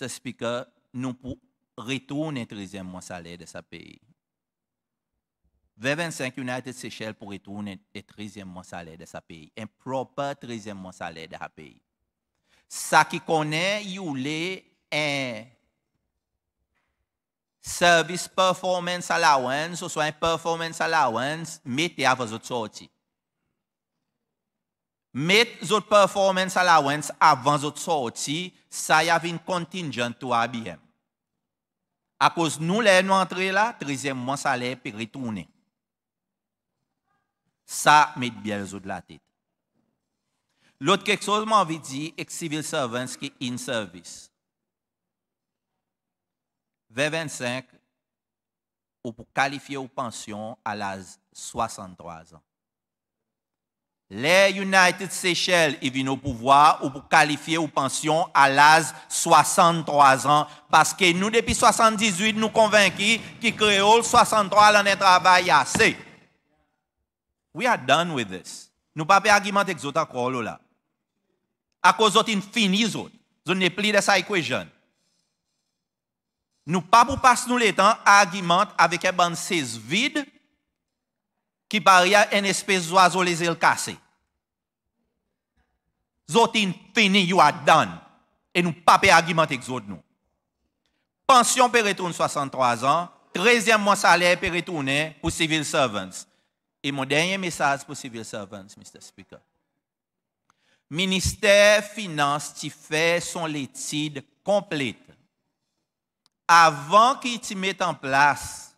le Speaker, nous pour retourne un e mois salaire de sa pays. 25, United Seychelles pour retourner un troisième mois salaire de sa pays. Un propre troisième mois salaire de sa pays. Ça qui connaît, il est un service performance allowance, ou soit un performance allowance, mettez avant votre sortie. Met votre performance allowance avant sortie zot y a une contingent to ABM à cause nous, les nous entrer là, mois, ça allait puis retourner. Ça, met bien les de la tête. L'autre quelque chose, m'a envie de dire, ex-civil servants qui in service. Vers 25, ou pour qualifier aux pensions à l'âge 63 ans. Les United Seychelles est venu au pouvoir ou pour qualifier aux pensions à l'âge 63 ans parce que nous, depuis 78, nous convaincus que créole 63 ans de travail assez. We are done with this. Nous pas argumenter avec autres encore là. À cause de infinis autres. Nous n'est plus de cette équation. Nous pas pour passer nous les temps argumenter avec un bon vides. vide qui paria une espèce d'oiseau les ailes cassées. Zotin fini, you are done. Et nous pas argumenter avec nous. Pension peut retourner 63 ans. 13e mois salaire peut retourner pour civil servants. Et mon dernier message pour civil servants, Mr. Speaker. Ministère finance qui fait son étude complète avant qu'il mette en place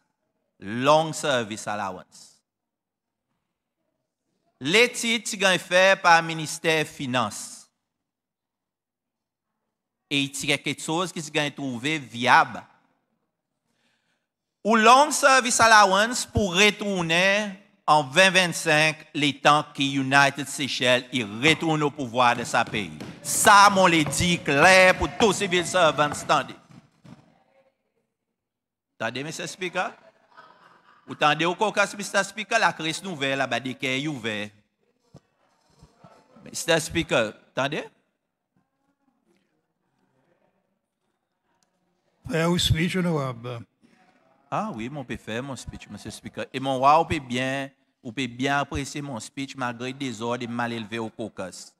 long service allowance l'étude qui été faite par le ministère des Finances. Et il y a quelque chose qui est trouvé viable. Ou long service allowance pour retourner en 2025 les temps que United Seychelles y retourne au pouvoir de sa pays. Ça, on l'a dit clair pour tous les civils servants. Attendez, monsieur le Speaker. Vous tande au caucus, Mr. Speaker la crise nouvelle, la ba deke Mr. Speaker, tande? Fè ou speech ou nou Ah oui, mon pe mon speech, Mr. Speaker. Et mon roi pe bien, ou bien apprécier mon speech malgré des ordres mal élevés au caucus.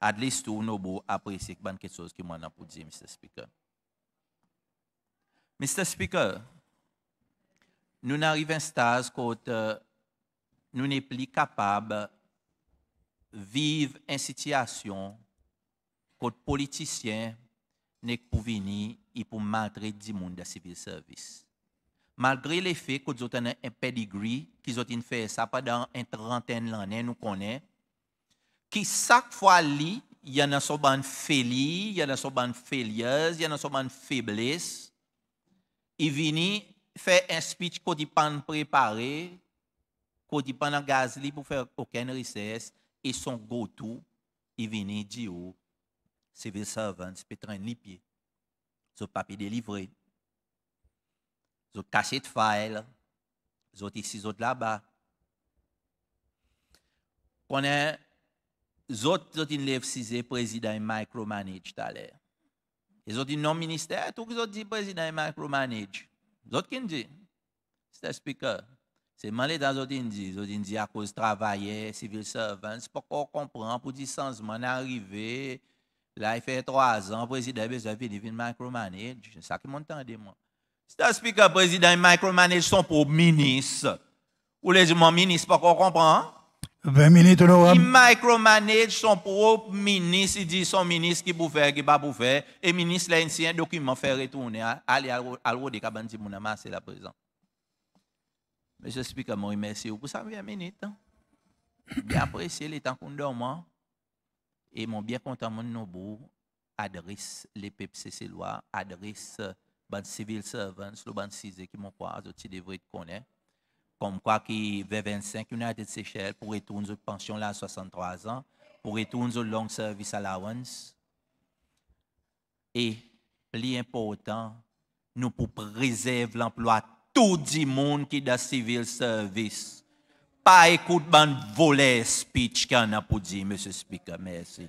At least ou nou bo apresye kban que moi, ki mwen apou dire, Mr. Speaker. Mr. Speaker, nous arrivons à un stade où euh, nous n'est plus capable de vivre une situation où les politiciens n'est pour venir et pour maltraiter du monde de civil service. Malgré les faits que ont un pedigree, qu'ils ont fait ça pendant une trentaine d'années, nous connaissons, qui chaque fois lit, il y a une félie, il y a une faiblesse, il y a faiblesse, et vini fait un speech qu'on dit pas préparé, qu'on dit pas gaz pour faire aucun richesse, et son go-to, il vient dire, civil servant, pétrin lipier. pieds, ce papier délivré, ce cachet de file, ce ici, ce là-bas. Qu'on ils Zot, zot in lev si président micromanage e tout micromanage l'heure. Ils ont dit non ministère ce zot président et président micromanage c'est c'était speaker. C'est malé dans autres qui Zotkinji. disent à cause de travailler, civil servant, c'est pas qu'on comprend, pour dire je m'en arrivé, Là, il e fait trois ans, président a besoin de venir micromanage. C'est ça qui m'entendait, moi. C'est dire speaker, le président micromanage son pour ministre. Ou les gens, ministre, pas qu'on comprend. 20 minutes, Il micromanage son propre ministre. Il dit son ministre qui peut faire, qui ne peut pas Et le ministre, a un document fait retourner. Hein. Allez, à l'eau c'est la présent. Je pour ça, 20 minutes. Bien hein. apprécié les temps qu'on Et mon bien content, mon adresse les PPCC lois, adresse les civil servants, les qui m'ont croisé, qui devraient comme quoi qui vers 25 United Seychelles pour retourner sur pension là à 63 ans, pour retourner sur long service allowance. Et plus important, nous pour préserver l'emploi tout le monde qui est dans le civil service. Pas écoute bande voler speech qu'on a pour dire, Monsieur Speaker, merci.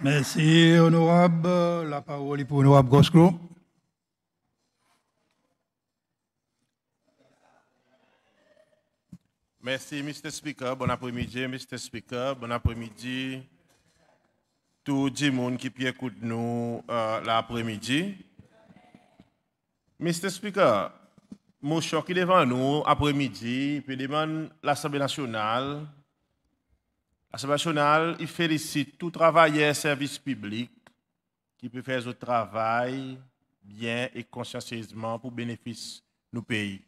Merci, honorable. La parole est pour honorable Goscro. Merci, Mr. Speaker. Bon après-midi, Mr. Speaker. Bon après-midi. Tout le monde qui écoute nous euh, l'après-midi. Mr. Speaker, mon choc qui est devant nous après-midi, puis demande l'Assemblée nationale. L'Assemblée nationale, il félicite tout travailleur service public qui peut faire ce travail bien et consciencieusement pour bénéfice de nos pays.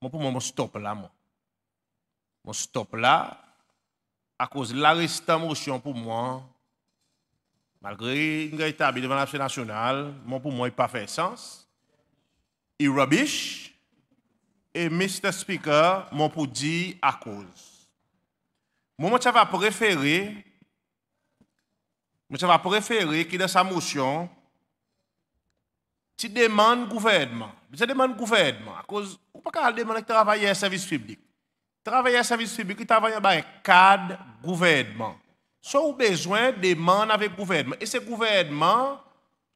Moi, pour moi, stop là, moi. Mon stop là, à cause de l'arrestation motion pour moi, malgré une véritable devant l'Assemblée nationale, mon pour moi, il n'a pas fait sens. Il rubbish. Et Mr. Speaker, mon pour dire à cause. Moi, je vais préférer, je préférer qu'il dans sa motion, tu demandes gouvernement. Tu demandes gouvernement. À cause, ou pas qu'elle demande travailler un service public. Travailler à service public, il travaille dans un cadre gouvernement. Soit besoin demande avec gouvernement. Et c'est gouvernement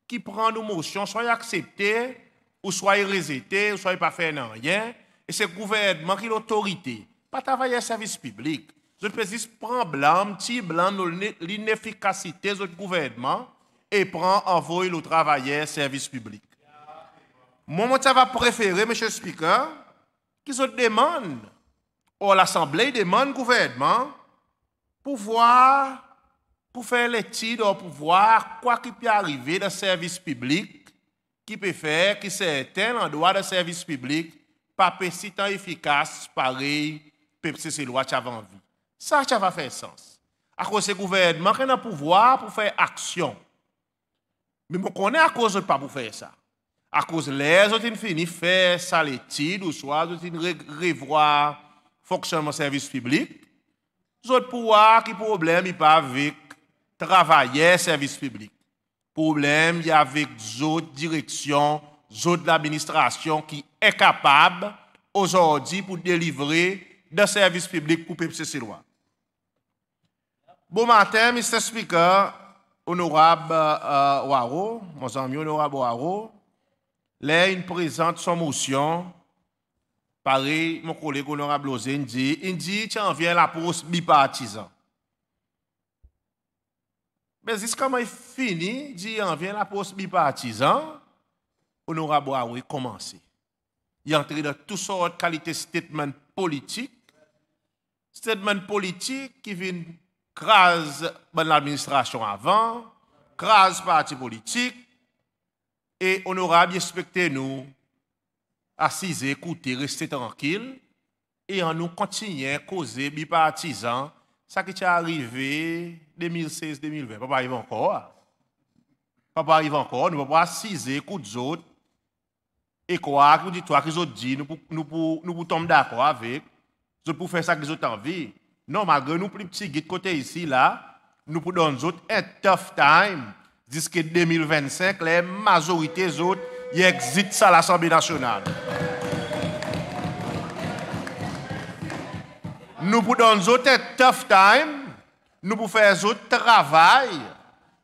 qui prend nos motions, soit accepté, ou soit rejeté, ou soit pas fait rien. Et c'est gouvernement qui l'autorité. Pas travailler à service public. Je dire, prend blâme, petit blanc, l'inefficacité de gouvernement et prend envoie le travailleur service public. Moi, moi, ça va préférer, M. Speaker, hein, qui se demande Ou l'Assemblée demande gouvernement pou vwa pou fè l'étude ou pou vwa kwa ki pè arrive da servis publik ki pè fè ki sè ten an doa da servis publik pa pè si tan efikas pari pep se se lwa chav an vi. Sa chav a fè sens. Akos se gouvernement kè nan pou vwa pou fè aksyon. Mè mè konè akos jè pa pou fè sa. Akos lè, jò ti n'fini fè sa l'étude ou soa jò ti n'revoi fonctionnement service public. Les autres pouvoirs qui problème, ils pas avec travailler service public. Problème, il y a avec autres directions, autres administrations qui est capable aujourd'hui pour délivrer des services publics pour PPCC loi. Bon matin, Mr. Speaker, honorable euh, mon ami honorable Waro, là, il présente son motion Pareil, mon collègue honorable Ozé, il dit, il dit, tiens, la pause bipartisan. Mais c'est comment il finit, il dit, on vient la pause bipartisan, honorable Aoué commencé. Il est entré dans toutes sortes de qualités statement politique, statement politique qui vient crase l'administration avant, crase parti politique, et honorable, respectez-nous, assis, écouter, rester tranquille, et en nous continuer à causer bipartisan, ça qui est arrivé 2016-2020. Papa arrive encore. Ah. Papa arrive encore, nous ne pouvons pas assiser, écouter les autres, et quoi, nous dit toi, qu'ils ont dit, nous pour nous tomber d'accord avec, nous pour faire ça qu'ils ont envie. Non, malgré nous, plus petits, de côté ici, là, nous pouvons donner un tough time, jusqu'à 2025, les des autres, il existe ça à l'Assemblée nationale. Nous pouvons nous autres tough time, nous pouvons faire autres travail,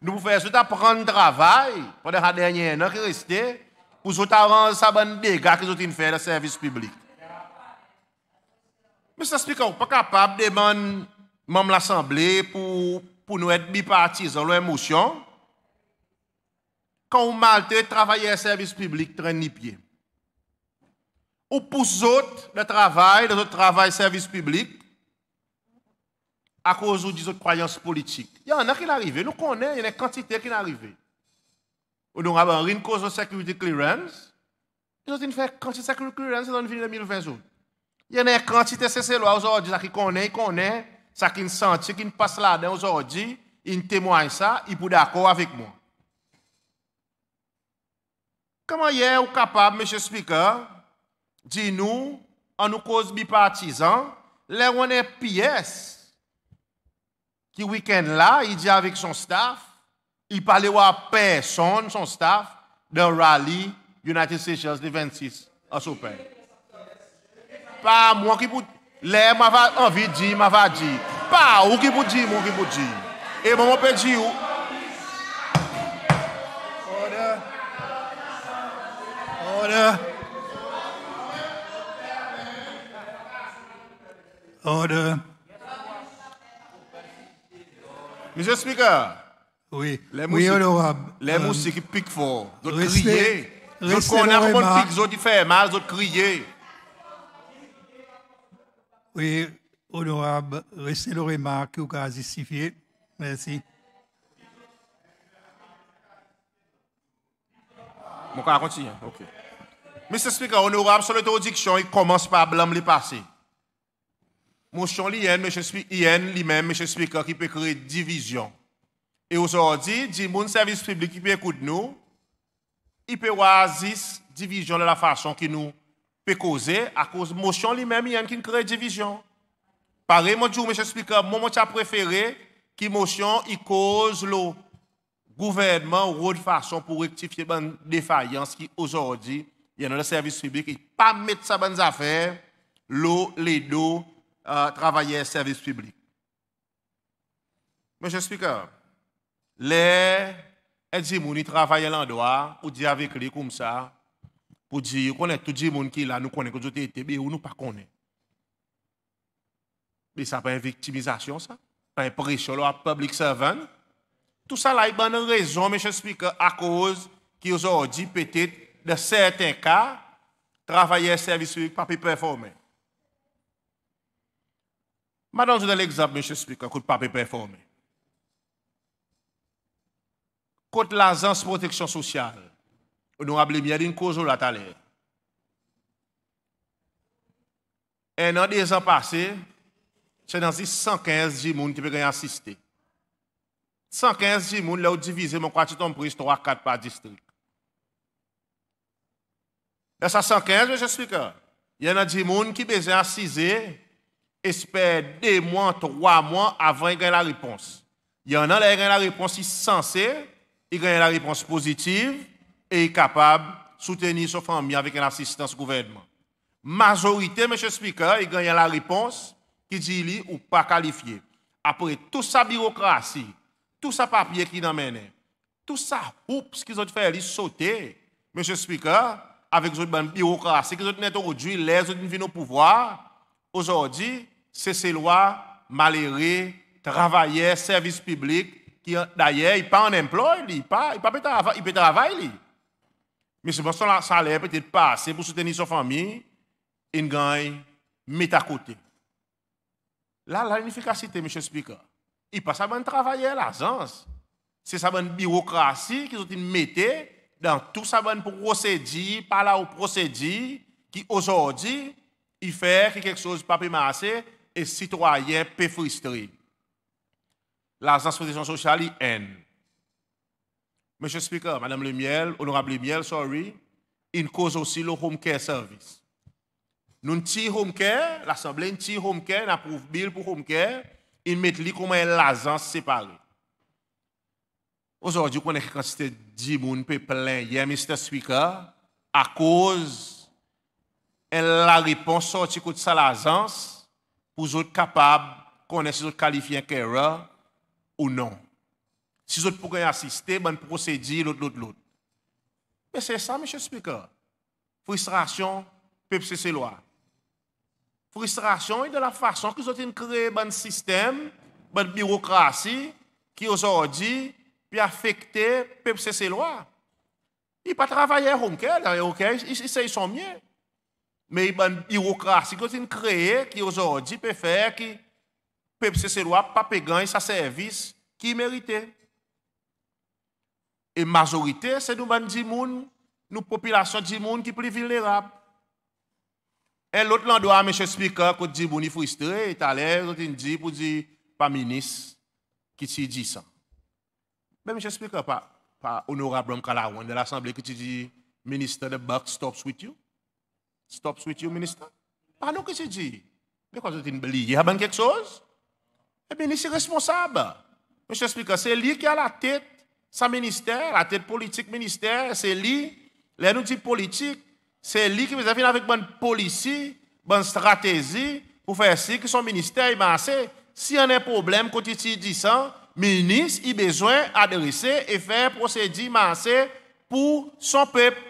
nous pouvons faire autres apprendre travail pendant la dernière année qui reste pour autres arranger ça bonne dégâts que nous fait dans le service public. Mais ça explique qu'on pas capable de demander à l'Assemblée pour, pour nous être bipartisans, l'émotion quand on maltraite, travailler au service public, traîne pied. Ou pour autres, le travail, le travail, service public, à cause des autres croyances politiques. Il y en a qui arrivés, nous connaissons, il y en a une quantité qui l'arrivent. On n'a une cause de security clearance, ils ont une quantité de security clearance dans le 2020. Il y en a une quantité, c'est ces lois aujourd'hui, ça qui connaît, il connaît, ça qui senti, qui passe là-dedans aujourd'hui, il témoigne ça, il est d'accord avec moi. Comment est vous capable, M. Speaker, dis nous, en nous cause bipartisans, les on est PS, qui week-end là, il dit avec son staff, il parlait à personne, son staff, d'un rallye United States le 26 à Sopin. Pas moi qui vous Les m'a envie de dire, m'a dit. Pas ou qui vous dit moi qui vous dit. Et mon dire... Father, order. Monsieur Speaker. Oui. Les oui, honorable. Les euh, musiques qui piquent fort. D'autres crient. D'autres connaissent comment piquent, d'autres faire mal, d'autres crier. Oui, honorable. Restez le remarque ou qu'à justifier. Merci. Mon cas continue. OK. Monsieur le Speaker, honorable, sur auditions. il commence par blâmer les passés. Motion l'IN, monsieur lui-même, monsieur le Speaker, qui peut créer division. Et aujourd'hui, dit mon service public qui peut écouter nous, il peut voir la division de la façon qui nous peut causer à cause motion lui-même, il y a qui crée division. Pareil, mon monsieur le Speaker, mon choix préféré, qui motion, il cause le gouvernement ou de façon pour rectifier une ben, défaillance qui aujourd'hui il y a un service public, il pas mettre sa bonne affaire, l'eau, les dos, euh, travailler service public. je le Speaker, les gens qui travaillent l'endroit, ou dire avec lui comme ça, pour dire, qu'on est tous les gens qui sont là, nous connaissons que nous mais nous ne connaissons pas. Mais ça pas une victimisation, ça. Pas un pression, un public servant. Tout ça, là, il y a une raison, monsieur le Speaker, à cause qu'ils ont dit peut-être dans certains cas, travailleurs service public pas performer. Maintenant, je donne l'exemple, M. Speaker, qui pas performer. Contre l'agence protection sociale, nous avons bien une cause la talère. Un an, deux ans passés, c'est dans 115 gens qui peuvent assister. 115 ils ont divisé, mon quartier, ton 3-4 par district. Dans 115, speaker. Il y en a des gens qui besoin assiser, espèrent deux mois, trois mois avant de gagner la réponse. Il y en a qui gagnent la réponse censé, ils gagnent la réponse positive et sont capables de soutenir son famille avec une assistance gouvernement. Majorité, M. Speaker, ils gagnent la réponse qui dit li ou pas qualifié. Après toute sa bureaucratie, tout sa papier qui dans tout sa ce qu'ils ont fait sauté, M. Speaker, avec une bureaucratie qui est aujourd'hui, les autres viennent au pouvoir. Aujourd'hui, c'est ces lois malhérées, travailleurs, services publics, qui d'ailleurs, ils ne pas en emploi, ils ne peuvent pas travailler. Mais c'est parce que leur salaire peut-être passé pour soutenir sa famille, ils gagnent, mettent à côté. Là, l'inefficacité, M. Speaker, il peuvent à travailler à l'agence. C'est sa bonne bureaucratie qu'ils ont mis dans tout ça bonne procédure, par là au procédure, qui aujourd'hui, il fait quelque chose pas assez et citoyen peut frustrer. L'agence protection sociale, est haine. Monsieur le Speaker, Madame Lemiel, Honorable Lemiel, sorry, il cause aussi le home care service. Nous avons home care, l'Assemblée a home care, nous approuve bill pour home care, ils mettent les comme l'agence séparée. Aujourd'hui, on connaît constaté de 10 personnes qui plein hier, Mr. Speaker, à cause de la réponse sortie de l'agence pour être capable de connaître si vous qualifiez un ou non. Si vous pouvez assister, vous procéder l'autre, l'autre, l'autre. Mais c'est ça, M. Speaker. Frustration, peuple, c'est loi. Frustration est de la façon que vous avez créé un système, une bureaucratie qui aujourd'hui puis affecter peuple CC-Loire. Il pas travaillé OK, ils ils sont mieux. Mais ils y a une bureaucratie qui est qui aujourd'hui peut faire, que peuple CC-Loire pas payer sa service qui méritait. Et majorité, c'est nous ban dimoun, nous population di qui plus vulnérable. Et l'autre endroit, M. Speaker, quand il est frustré, il est à l'aise, il dit pour dire, pas ministre, qui dit ça. Mais M. n'explique pas, pas honorable Mkalawan de l'Assemblée que tu dis, ministre de Buck, stops with you. Stops with you, ministre. Pas nous que tu dis. Mais quand tu dis, il y a quelque chose. Eh bien, il est responsable. M. t'explique, c'est lui qui a la tête, sa ministère, la tête politique ministère, c'est lui. Les nous dit politique, c'est lui qui fait venir avec bonne politique, bonne stratégie pour faire ce que son ministère est assez. S'il y a un problème, quand tu dis ça, ministre, il besoin adresser et faire procédé massé pour son peuple.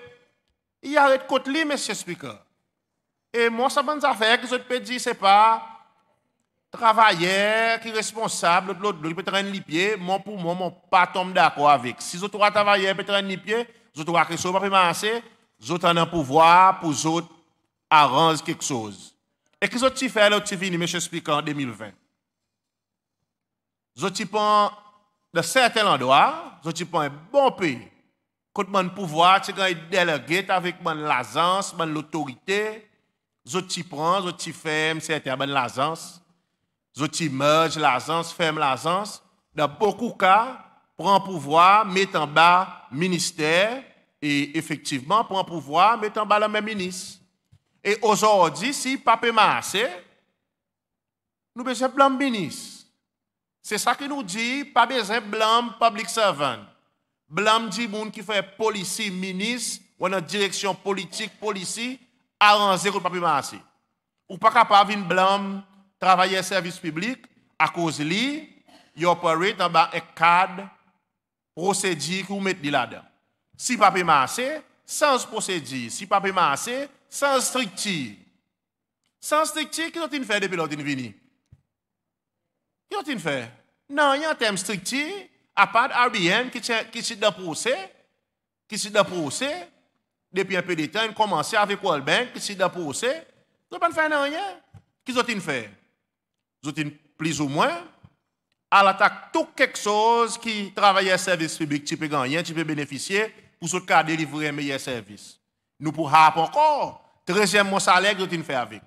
Il arrête côté lui, monsieur speaker. Et moi, ça bonne affaire que je peux dire, c'est pas travailleur qui est responsable, l'autre peut traîner les pieds, moi pour moi, mon pas tombe d'accord avec. Si les trois travailleurs peuvent traîner les pieds, les autres qui peuvent pas marcher, les autres ont un pouvoir pour arranger arrange quelque chose. Et qu'est-ce que tu fais là, tu finis, monsieur speaker, en 2020? Je prends de certains endroits, je prends un bon pays. Quand mon pouvoir, tu délégué avec mon l'agence, mon l'autorité, je prends, je ferme, certains man l'agence, Zoti merge l'agence, ferme l'agence. Dans beaucoup de cas, prend pouvoir, met en bas ministère, et effectivement, prend pouvoir, mets en bas le même ministre. Et aujourd'hui, si Pape assez, nous sommes plein ministre. Se sa ki nou di, pa bezè blanm, public servant. Blanm di moun ki fè polisi, minis, wè nan direksyon politik, polisi, aran zekou papi masi. Ou pa kapav in blanm, travaye servis publik, a kouz li, yoparit an ba ek kad, prosedji ki ou met di la da. Si papi masi, sans prosedji. Si papi masi, sans strikti. Sans strikti, ki ton tin fè depilotin vini? Qu'est-ce fait Non, il y a un terme strict, à part Airbnb, qui s'est déposé, qui s'est depuis un peu de temps, ils ont commencé avec Wallbank, qui s'est Il Ils a pas fait rien. Qu'est-ce qu'ils ont fait Ils ont a plus ou moins à l'attaque de tout quelque chose qui travaille à un service public, tu peux gagner, tu peux bénéficier, pour ce qui a un meilleur service. Nous pourrons encore, le 13 mois salaire, qu'est-ce qu'ils ont fait avec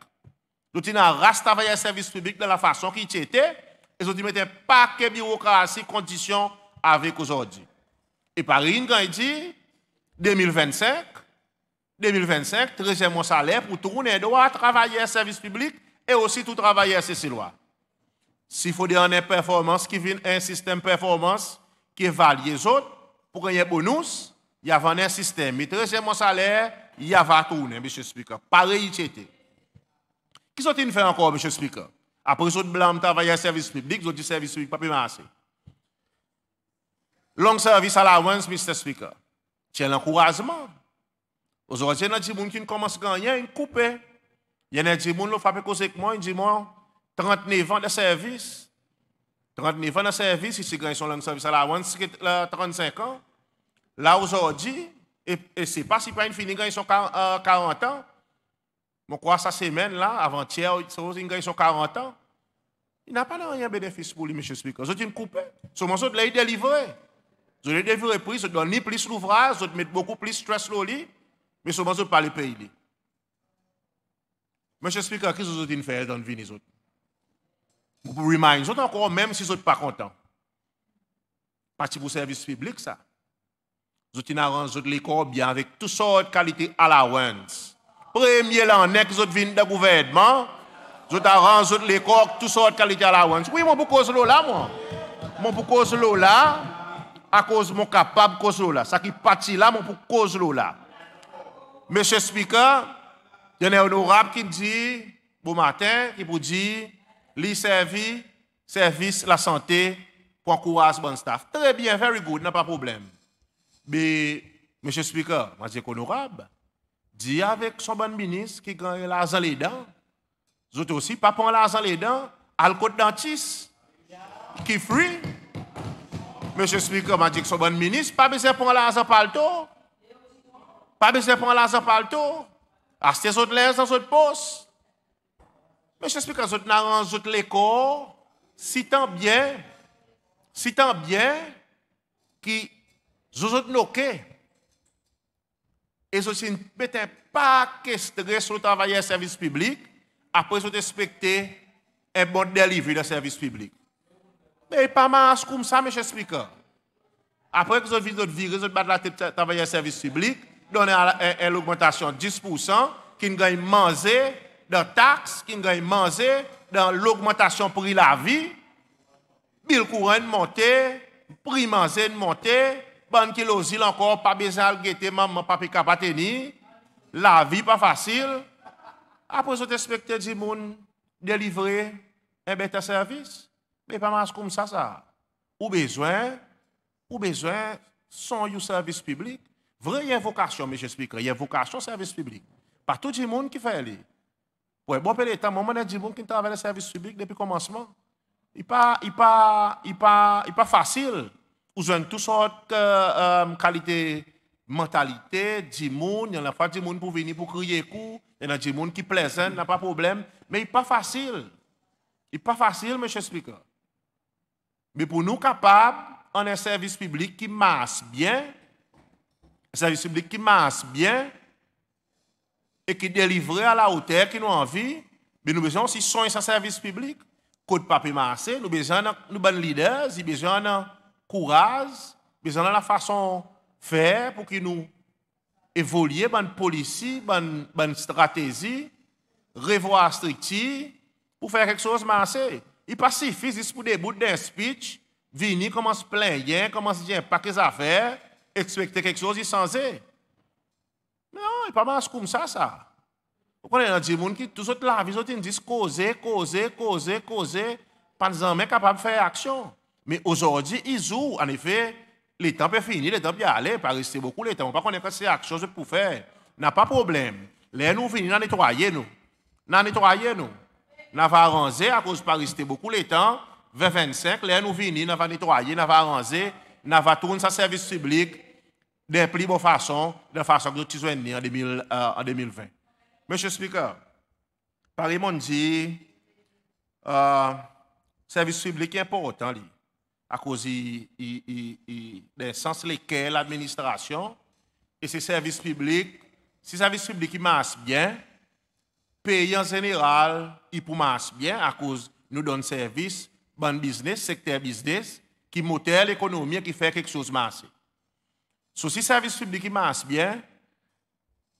Ils ont arraché le travail service public de la façon qu'il était, ils ont dit, mettez pas que bureaucratie, conditions avec aujourd'hui. Et Paris, quand il dit, 2025, 2025, 13 mois mon salaire pour tourner doit travailler à service public et aussi tout travailler à ces lois. S'il faut dire une performance qui vient un système performance qui valide les autres, pour gagner bonus, il y a un système. Mais 13 mois mon salaire, il y a va tourner, M. Speaker. Pareil, quest Qui sont-ils fait encore, M. Speaker? Après, ils ont blanc, travaillé à service public, ils ont dit service public, pas plus assez. Long service à la once, Mr. Speaker. C'est l'encouragement. Hein. Aujourd'hui, il y a des gens qui commencent à gagner, ils coupent. Il y a des gens qui ont avec moi, ils disent, moi, 39 ans de service. 39 ans de service, ils gagné son long service à la once, l'avance, 35 ans. Là, aujourd'hui, et, et c'est pas si pas une fini, ils sont 40 ans. Mon crois sa semaine là, avant-hier, ils sont 40 ans. Il n'a pas rien bénéfice pour lui, monsieur Speaker. Je dis me couper. Hein. Ce morceau de ont délivré. Je l'ai délivré ont je plus l'ouvrage, ont mis beaucoup plus de stress sur eux, mais ce morceau pas le pays. Monsieur Speaker, qu'est-ce que vous avez fait dans la vie, les autres? Vous ils vous encore, même si vous n'êtes pas content. Parti pour le service public, ça. Vous avez arrangé les bien avec toutes sortes de qualités once. Premier lan, nek zot dans le gouvernement, zot les les toutes sortes tout sort kalite allowance. Oui, mon peux cause l'eau là, moi. Mon peux cause l'eau là, à cause mon capable cause l'eau là. Ça qui parti là, mon peux cause l'eau là. Monsieur Speaker, il y a un honorable qui dit, bon matin, qui vous dit, les servi, service la santé, pour encourager bon staff. Très bien, very good, n'a pas de problème. Mais, Monsieur le Speaker, monsieur honorable dit avec son bon ministre qui gagne l'argent les dents, vous aussi, pas prendre l'argent les dents, à le dentiste, qui fruit. Monsieur Speaker m'a dit que son bon ministre, pas besoin de prendre l'argent par Pas besoin de prendre l'argent par le taux. Achetez les autres dans votre poste. Monsieur Speaker, vous avez autres l'école, si tant bien, si tant bien, qui, vous êtes noqués. Et ceci ne peut pas questrer sur le travail service public après se respecter un bon délivre dans service public. Mais pas mal comme ça, M. Speaker. Après que vous avez votre vie, vous avez la tête travailler service public, donner une augmentation de 10%, qui nous gagne manger dans la taxe, qui nous gagne manger dans l'augmentation prix la vie, bill courant monter, prix manger monter, pendant qu'il encore, pas besoin de guetter maman, papa, pas e tenir. La vie pas facile. Après, vous respectez du monde, délivré, un e bête service. Mais pas mal comme ça, ça. Ou besoin, ou besoin, son you service public. Vraie vocation, monsieur Speaker, il y service public. Pas tout le monde qui fait. Li. Ouais, bon, peu de temps, moment le monde qui travaille le service public depuis le commencement. Il n'est pas, il pas, il pas, il pas facile. Vous avez toutes sortes euh, de euh, qualités, de mentalités, de gens, il y a pas de gens pour venir pour crier, il y a des gens qui plaisent, n'a il n'y a pas de problème, mais ce n'est pas facile. Ce n'est pas facile, monsieur le Speaker. Mais pour nous capables, on a un service public qui marche bien, un service public qui marche bien, et qui délivre à la hauteur, qui nous envie, mais nous avons aussi un service public. Quand ne pas marcher, nous avons besoin de bonnes leaders, nous avons besoin de courage, mais on a la façon de faire pour qu'il nous évoluions dans la politique, dans la stratégie, revoir structure, pour faire quelque chose de Et Il pas suffit pour des d'un speech, venir, commence à se plaindre, commence à dire pas que ça faire, expecter quelque chose Mais Non, il pas mal comme ça, ça. Vous connaissez des gens qui, tout la vie, ils disent causer, causer, causer, causer, pas jamais capable de faire action. Mais aujourd'hui, ils ont en effet, les temps est finis, les temps est allé, pas rester beaucoup les temps. On ne connaît pas c'est quelque chose pour faire. N'a pas de problème. Les nous a nettoyer nous. N'a nettoyer nous. N'a va arranger à cause de pas rester beaucoup le temps. 2025, les nous venons, n'a va nettoyer, n'a va arranger, n'a va tourner sa service public de plus bonne façon, de façon que nous avons en, euh, en 2020. Monsieur le Speaker, Paris dit, euh, service public est important à cause des sens lesquels l'administration et ses services publics, ces services publics qui marchent bien, pays en général, ils marchent bien à cause nous donne service, bon business, secteur business, qui moteur l'économie, qui fait quelque chose marcher. So, si service public qui marchent bien,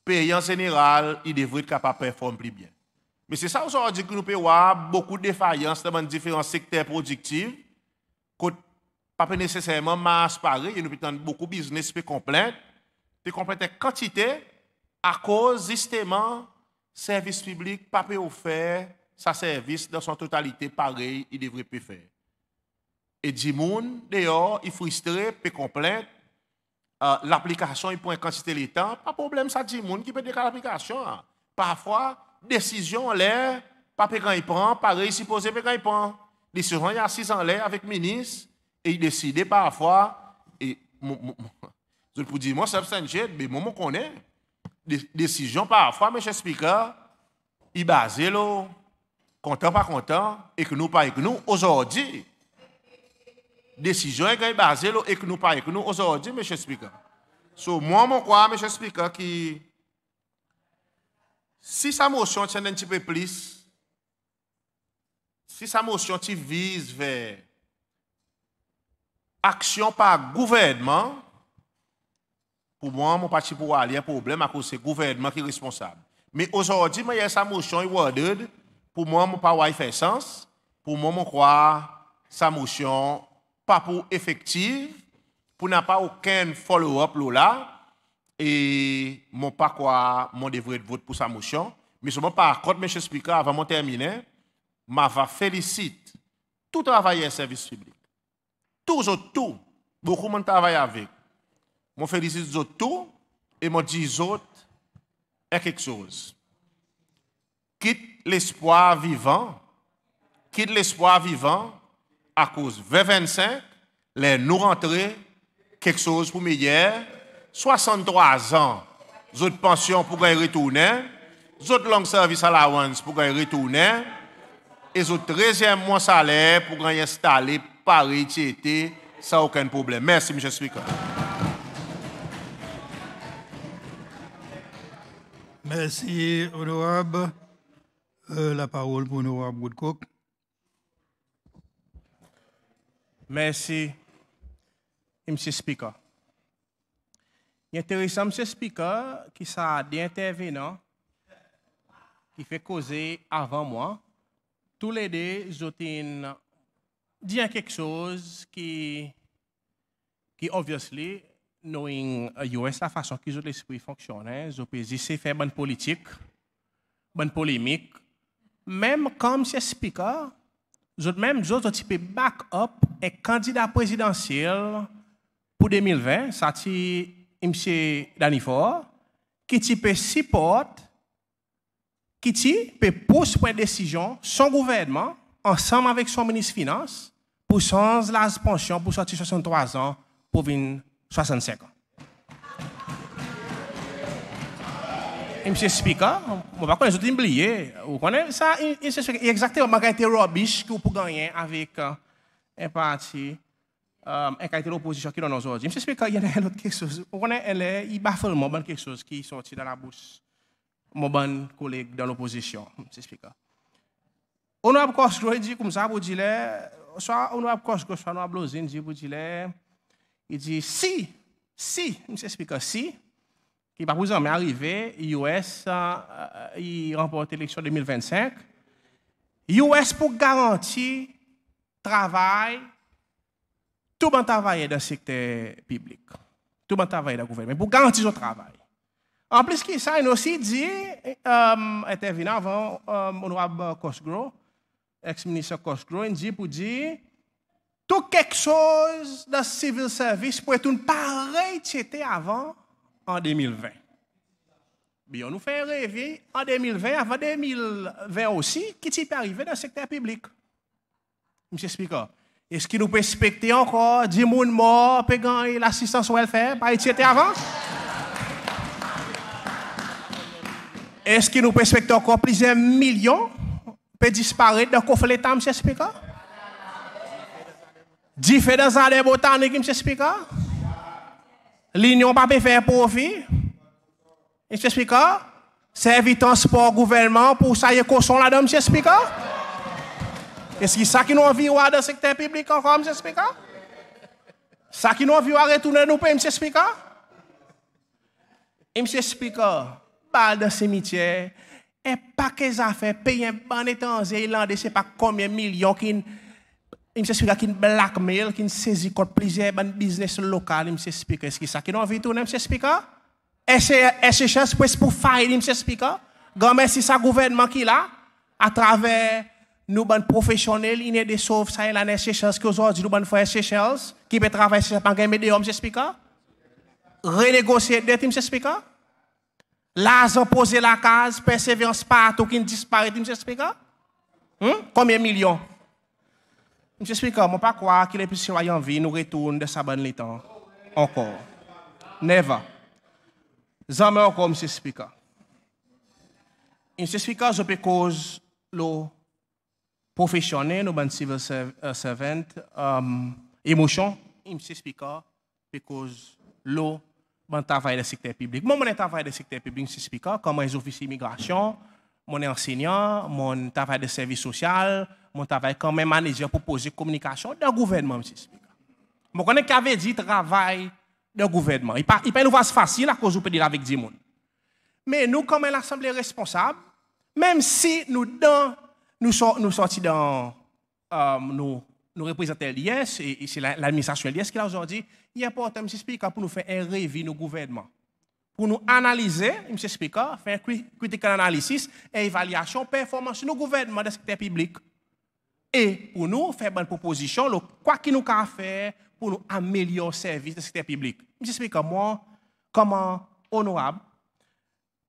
pays en général, il devrait être capable de performer plus bien. Mais c'est ça, on dit que nous pouvons beaucoup de défaillances dans différents secteurs productifs pas nécessairement masse pareil, il nous a beaucoup de business qui complète, qui en quantité à cause justement service public pas offert sa service dans son totalité pareil, il devrait faire. Et du monde dehors, il frustré, peut complaindre euh, l'application il prend une quantité de temps, pas problème ça du monde qui peut décaler l'application. Hein. Parfois décision l'air pas quand il prend, pareil supposé quand il prend il se sont assis en l'air avec le ministre et il décidaient parfois, et je pour dire, moi, c'est mais moi, je connais. Décision parfois, M. Speaker, il basé le content, par content, et que nous, pas avec nous, aujourd'hui. Décision est basée là, et que nous, pas avec nous, aujourd'hui, M. Speaker. So, moi, mon crois, M. Speaker, que Si sa motion tient un petit peu plus, si sa motion qui vise vers action par gouvernement, pour moi, mon parti pour aller, un problème à cause du gouvernement qui est responsable. Mais aujourd'hui, il y sa motion worded, pour moi, mon pas fait sens. Pour moi, mon croire, sa motion pas pour effective, pour n'a pas aucun follow-up là. Et mon pas quoi, mon devrait de vote pour sa motion. Mais seulement par contre, M. Speaker, avant de terminer, va félicite tout travailleur service public. Tous autres, tout. Beaucoup de travaille avec. Je félicite tout. Et je dis autre autres, quelque chose. Quitte l'espoir vivant. Quitte l'espoir vivant à cause 25, les nous rentrer quelque chose pour meilleur. 63 ans, autres pension pour gagner retourner. Autres long service à once pour gagner retourner et au 13e mois salaire pour gagner installer Paris été sans aucun problème. Merci, M. Speaker. Merci, honorable. Euh, la parole pour honorable Woodcock. Merci, M. Speaker. Intéressant, M. Speaker, qui ça des qui fait causer avant moi tous les deux, j'ai dit quelque chose qui, qui obviously, knowing US, uh, la façon qu'ils l'esprit fonctionne, ils que c'est faire bonne politique, bonne polémique. Même comme c'est speaker, je même back up un candidat présidentiel pour 2020, ça c'est M. Danifor, qui type support qui peut pousser une décision son gouvernement, ensemble avec son ministre des Finances, pour sans la pension pour sortir 63 ans pour venir 65 ans. Et Speaker, moi, par contre, les autres, oublié. Vous connaissez ça? exactement la qualité rubbish que vous pouvez gagner avec euh, un parti, un euh, qualité l'opposition qui est dans nos ordres. M. Speaker, il y a quelque chose. Vous connaissez, il y a quelque chose qui est sorti dans la bouche mon bon collègue dans l'opposition. Hmm, on a construit, dit comme ça, pour dire, soit on a construit, soit on a dit pour dire, il dit, si, si, je hmm, explique, si, qui par exemple est arrivé, US euh, euh, il remporte l'élection 2025, US pour garantir travail, tout le monde travaille dans le secteur public, tout le monde travaille dans le gouvernement, pour garantir son travail. En plus, qui ça, il aussi dit, était euh, intervenant avant l'honorable euh, ex-ministre Cosgrove, il dit pour dire, tout quelque chose dans le civil service pourrait être une pareille était avant en 2020. Bien, on nous fait rêver en 2020, avant 2020 aussi, qui est arrivé dans le secteur public. Monsieur explique. est-ce qu'il nous peut respecter encore 10 morts, de et l'assistance welfare, pas était avant? Est-ce que nous respectons encore plusieurs millions peut disparaître dans le coffre de l'État, M. Speaker? Différents années, botaniques, M. Speaker? L'Union ne peut faire profit? M. Speaker? Servit transport gouvernement pour ça y est cochon là-dedans, M. Speaker? Est-ce que ça qui nous vu dans le secteur public encore, M. Speaker? Ça qui nous vu à retourner nous, M. Speaker? M. Speaker? bal dans Et pas que ça fait payer un bon et étranger, je c'est pas combien de millions qui il celui-là qui blackmail, qui saisit contre plusieurs business local, il me speaker. Est-ce que ça qui nous envie tourner, monsieur speaker? Est-ce que c'est pour faire, monsieur speaker? Grand merci ce gouvernement qui là, à travers nos ban professionnels, il est sauve des ça, il a des qui aujourd'hui, nous, bonnes frères Seychelles, qui peut travailler, c'est pas un médium, monsieur speaker? Renégocier dette, c'est speaker? L'argent posé la case, persévérance partout qui disparaît. Je explique Hum? Combien de millions? Je m'explique. Je ne pas croire que les puissants en vie nous retournent de sa bonne temps. Encore. Never. Jamais encore, M. Speaker. M. parce je peux cause le professionnel, le civil euh, servant, um, émotion. M. parce cause l'eau mon travail dans le secteur public. Moi, mon travail dans le secteur public, c'est expliquer comment les officiers immigration, mon enseignant, mon travail de service social, mon travail comme manager pour poser communication dans le gouvernement, c'est expliquer. Je connais qui avait dit travail dans le gouvernement. Il n'est pas voie facile à cause de avec 10 personnes. Mais nous, comme l'Assemblée responsable, même si nous, dans, nous, dans euh, nos nous représentons l'IS, et c'est l'administration l'IS qui l'a aujourd'hui, il est important, M. Speaker, pour nous faire un revue nos gouvernement. Pour nous analyser, M. Speaker, faire critical analysis et évaluation performance nos gouvernements de la secteur public. Et pour nous faire une bonne proposition, quoi qu'il nous a faire pour nous améliorer le service la secteur public. M. Speaker, moi, comment honorable,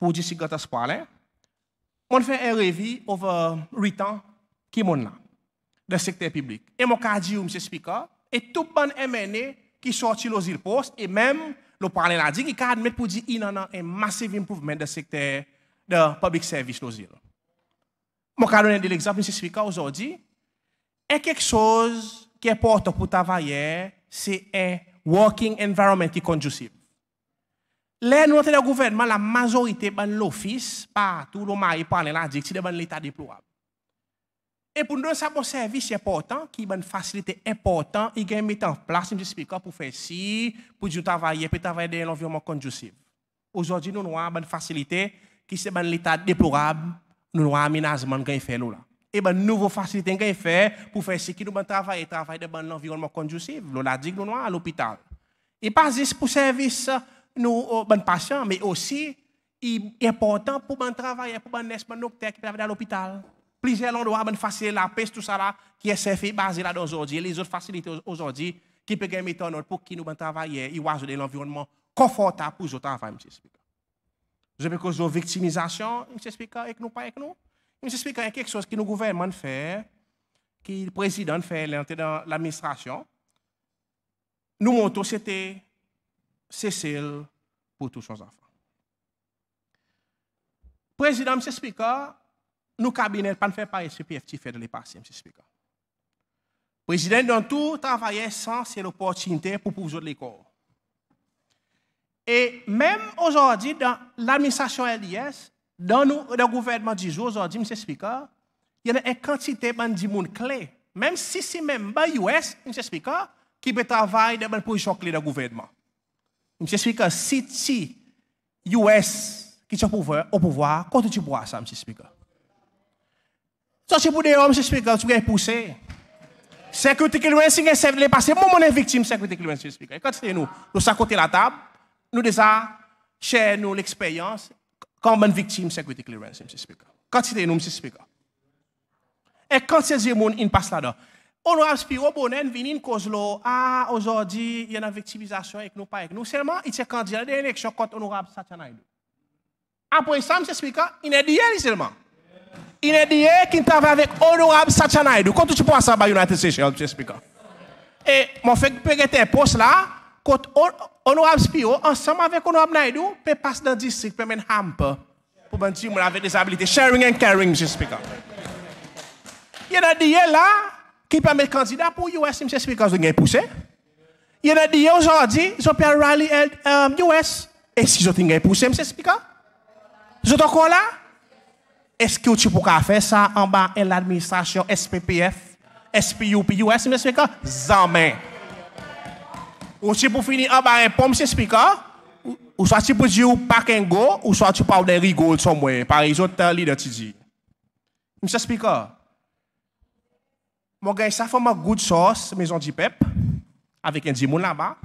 pour dire ce que je parle, on fait un revue over 8 ans qui est là dans secteur public. Et mon cas dit, M. Speaker, et tout bon MNE qui sortit de îles post et même le parlement a dit qu'il a admis pour dire y a un massive improvement dans secteur de public service aux îles. Mon cas donner l'exemple, M. Speaker, aujourd'hui, et quelque chose qui est important pour travailler, c'est un working environment qui est conducible. Les notes le gouvernement, la majorité de l'office, partout, le maï parle là, dit que c'est l'état déplorable. Et pour nous, ça, un service important, qui est une facilité importante, il a mis en place, je explique, pour faire ci, pour travailler, pour travailler dans l'environnement conducive. Aujourd'hui, nous avons une facilité qui est l'état déplorable, nous avons un aménagement qui fait là. Et une nouvelle facilité qui fait pour faire ce qui nous travailler, travailler dans l'environnement conducive. Nous l'avons dit, nous à l'hôpital. Et pas juste pour service, nous, ben patients, mais aussi, il est important pour ben travailler, pour ben docteur qui travaille à l'hôpital plusieurs endroits ben faciliter la paix, tout ça là qui est servi basé là aujourd'hui les autres facilités aujourd'hui qui mettre en ordre pour qui nous ben travailler il oise de l'environnement confortable pour je travail M. speaker je peux cause une victimisation M. speaker avec nous pas avec nous M. speaker il y a quelque chose que le gouvernement fait que le président fait dans l'administration nous montons c'était Cécile pour tous nos enfants président M. speaker nous cabinet pas faire pas ce PFT fait de les passes, M. Speaker. Le président dans tout travaillait sans cette opportunité pour pouvoir les corps. Et même aujourd'hui, dans l'administration LIS, dans, nous, le gouvernement du jour, aujourd'hui, M. Speaker, il y a une quantité de monde clé. Même si c'est même pas US, M. Speaker, qui peut travailler dans une position clé dans le gouvernement. M. Speaker, si US qui est au pouvoir, au pouvoir, quand tu bois ça, M. Speaker. Ça, c'est pour des hommes, c'est expliqué, tu peux C'est Sécurité qui loin, si c'est les passer, moi, je mon victime, sécurité qui loin, c'est Quand c'est nous, nous sommes à côté la table, nous déjà, chez nous, l'expérience, quand on bonne victime, sécurité qui loin, c'est Quand c'est nous, c'est expliqué. Et quand ces gens, ils passent là-dedans. On a aspiré au une cause là. Ah, aujourd'hui, il y a une victimisation avec nous, pas avec nous. Seulement, il s'est candidat à l'élection quand on aura Satan Après ça, M. Speaker, il est dit seulement. Il dit eh, qui travaille avec Honorable Sachanaidu. Quand tu penses à la United States, je Speaker? Et mon fait que un poste là, quand Honorable Spio, ensemble avec Honorable Naidu, peut passer dans le district, peut un hamper pour ben dire avec des habilités. Sharing and caring, je Speaker. Il y a des eh, là qui permettent candidat pour US, je Speaker. je vais pousser. Il y a dit eh, aujourd'hui, je peux rally euh, US. Et si je t'ai poussé, je Speaker? Je suis encore là. Est-ce que tu peux faire ça en bas de l'administration SPPF, SPUPUS, M. Speaker? Jamais. Ou tu pour finir en bas un pomme, M. Speaker, ou soit tu peux dire pas un go, ou soit tu parles de rigole, somewhere. Par exemple, leader, tu dis. M. Speaker, mon gars, ça fait ma good sauce, maison du pep, avec un dimoun là-bas.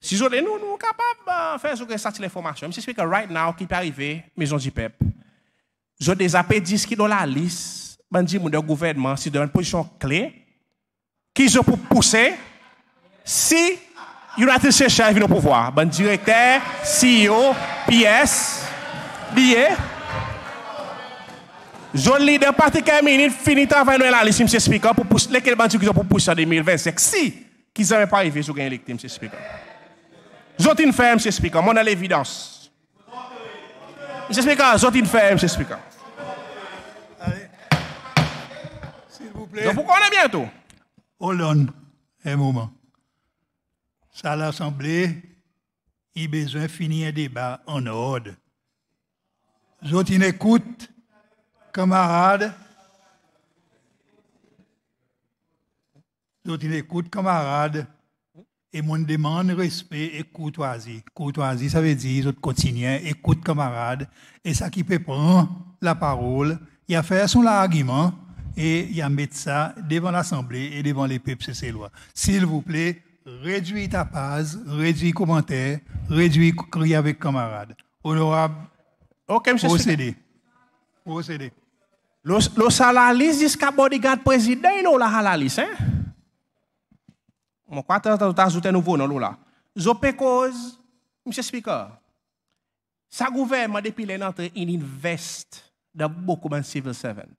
Si je nous, nous sommes capables de euh, faire ce que ça, c'est l'information. M. Speaker, right now, qui peut arriver, maison du PEP je 10 qui dans la liste, je dis mon gouvernement, si dans une position clé, qui je peux pousser, si United States arrive au pouvoir, Ben directeur, CEO, PS, billet, je lis d'un parti qui a fini travail dans la liste, M. Speaker, pour pousser, lesquels bandits qui ont pour pousser en 2025, si, qu'ils n'avaient pas arrivé sur gagner l'électeur, M. Speaker. J'ai une ferme, M. Speaker, mon à l'évidence. J'explique, j'ai une femme, j'explique. Allez. S'il vous plaît. Donc, pourquoi on est bientôt? Hollande, un moment. Ça, l'Assemblée, il a besoin de finir un débat en ordre. J'ai une écoute, camarades. une écoute, camarade et mon demande respect et courtoisie. Courtoisie, ça veut dire, autres quotidien, écoute camarade, et ça qui peut prendre la parole, il a fait son argument, et il a mis ça devant l'Assemblée et devant les peuples, c'est ses lois. S'il vous plaît, réduis ta page, réduis commentaire, réduis cri avec camarade. Honorable, ok monsieur procédez. Procédez. Los, los jusqu'à bodyguard président, il la halalis, hein? Mwen kontan ta ta ajoute de nouveau, Je là. Zo M. le speaker, sa gouvernement depi investit nan te dans beaucoup da civil servant.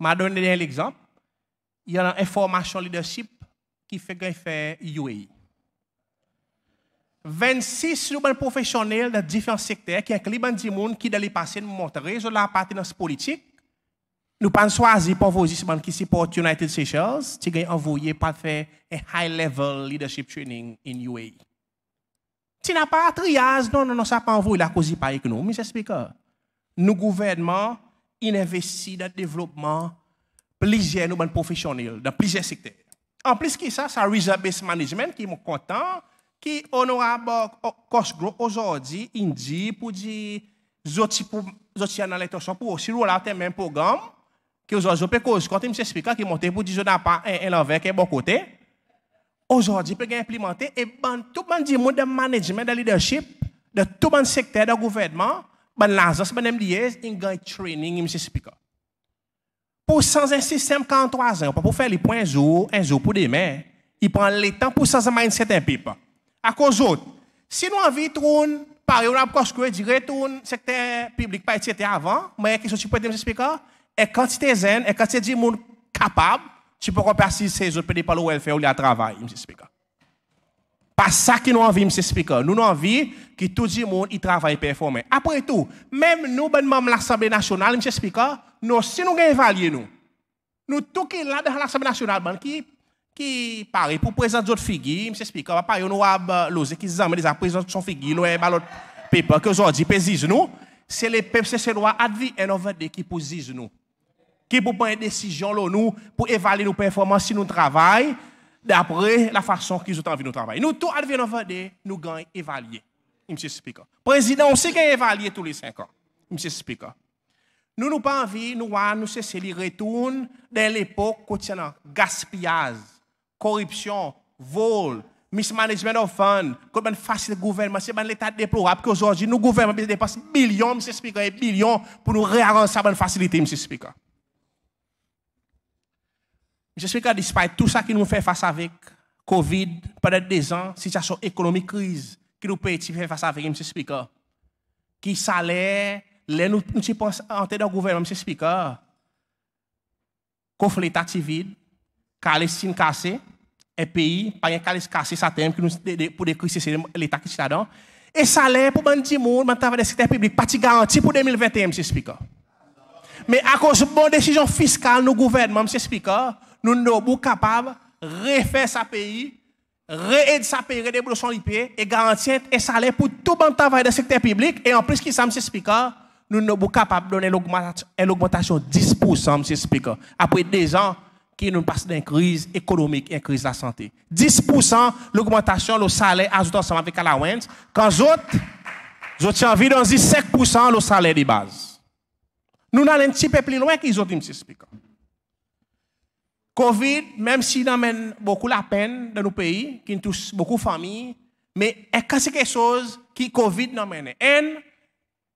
Ma exemple? Il y a une information leadership qui fait fait fe 26 professionnels de différents secteurs qui incluent des gens qui, dans le passé, montrent la appartenance politique, nous pensons choisi pour investissement qui supporte United Seychelles, tu a envoyé pour faire un high level leadership training in UAE. Tu n'as pas triage, non, non, non, ça pas envoyé la cause pas nous, Monsieur speaker. Nous gouvernement investit dans le développement plusieurs nouveaux professionnels dans plusieurs secteurs. En plus que ça, ça reserve based management qui est content qui honorable oh, Cosgro aujourd'hui, il dit pour dire, zoti pour, zoti dans l'état pour aussi rouler même programme que os oiseaux pécosent. Quand il m'explique qu'il monté pour dire je n'ai pas un, un l'envers qui est bon côté, aujourd'hui, il peut implémenter et ben, tout le monde dit, monde de management, de leadership, de tout le secteur de gouvernement, ben, l'agence, ben, MDS, il y a un training, il m'explique. Pour sans un système 43 ans, pour faire les points un jour, un jour pour demain, il prend le temps pour sans un mindset un pipe. À cause d'autres. si nous avons envie de tourner, par exemple, on a tout un secteur public, etc. avant, mais qui ce prêt à M. m'expliquer? et es zen, et c'est monde capable, tu peux que ces autres pays par le welfare ou travail, Speaker. Pas ça qui nous envie, M. Speaker. Nous envie que tout le monde y travaille performant. Après tout, même nous, ben, l'Assemblée nationale, M. Speaker, nous, si nous évaluons, nous, nous tout qui là dans l'Assemblée nationale, ben, qui, qui pour présenter d'autres figures, M. Speaker, par a nous ben, avons l'osé son figure, nous eh, ben, l'autre que nous avons nous, c'est les peuples, c'est ces et nous qui posent nous qui pour prendre une décision nous, pour évaluer nos performances si nous travaillons d'après la façon qu'ils ont envie de travailler. Nous, tout advenons de nous gagnons évaluer. Monsieur Speaker. Président, on sait qu'il tous les cinq ans. Monsieur Speaker. Nous n'avons pas envie, nous, nous cesser de retourner dans l'époque quotidienne. Gaspillage, corruption, vol, mismanagement of funds, comment facile le gouvernement, c'est ben l'état déplorable qu'aujourd'hui, nous, gouvernement dépasse millions, monsieur Speaker, et millions pour nous réarranger ça, bonne facilité, monsieur Speaker. J'espère que despite tout ça qui nous fait face avec Covid, pendant des ans, situation économique, crise, qui nous peut faire face avec, M. Speaker, qui salaire, les nous, nous pensons en tête le gouvernement, M. Speaker, conflit d'État civil, Palestine cassé, un pays, pas un cassé, ça thème qui nous, pour décrire, l'État qui est là-dedans. Et salaire pour bandit monde, dans le secteur public, publics, pas garantie pour 2021, M. Speaker. Mais à cause de bonnes décisions fiscales, nous gouvernement, M. Speaker, nous sommes capables de refaire sa pays, réaider sa pays, débloquer son IP et garantir un salaire pour tout le travail dans le secteur public. Et en plus, qui ça, M. nous sommes capables de donner l'augmentation de 10%, M. Speaker, après deux ans qui nous passent d'une crise économique et une crise de la santé. 10% l'augmentation le salaire ajoutons ensemble avec wens. quand autres, je envie de dire 5% le salaire de base. Nous allons un petit peu plus loin qu'ils ont dit, M. Speaker. Covid, même s'il amène beaucoup la peine dans nos pays, qui touche beaucoup de familles, mais c'est quelque chose qui Covid amène Et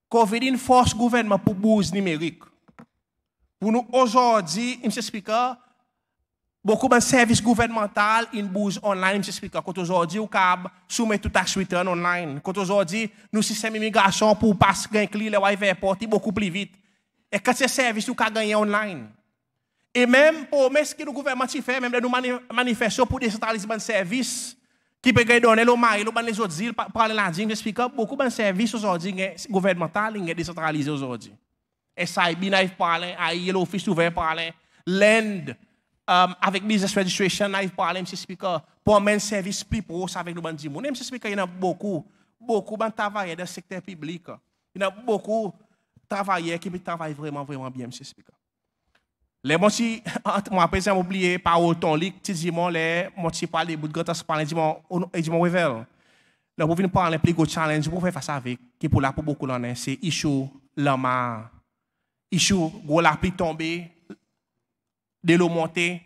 Covid une force gouvernement pour bourse numérique. Pour nous aujourd'hui, il s'explique beaucoup de services gouvernementaux une bourse online, il quand aujourd'hui vous cab soumettre tout à suite en online. Quand aujourd'hui nous système immigration pour passer un clé le aéroport beaucoup plus vite. Et quand ces services nous gagner online. Et même ce que le gouvernement fait, même les nous manifestations pour décentraliser de services, qui peut donner le mari, les autres îles, pour aller j'explique beaucoup de services aujourd'hui gouvernemental, sont décentralisés aujourd'hui. SIB, pas parler, AIE, l'Office ouvert parler, LEND, euh, avec Business Registration, pas parler, M. Speaker, pour un service plus proche avec le de M. Speaker, il y a beaucoup, beaucoup de travailleurs dans le secteur public. Il y a beaucoup de travailleurs qui travaillent vraiment, vraiment bien, M. Speaker. Les moitiés, moi, après, j'ai oublié, par autant, les petits les moitiés par parler bouts de gâteau, par les dimanches, et dimanches, vers. Là, pour venir parler, plus gros challenge, pour faire face avec, qui pour la, pour beaucoup l'année, c'est issue l'ama. issue gros la pluie tomber, de l'eau monter.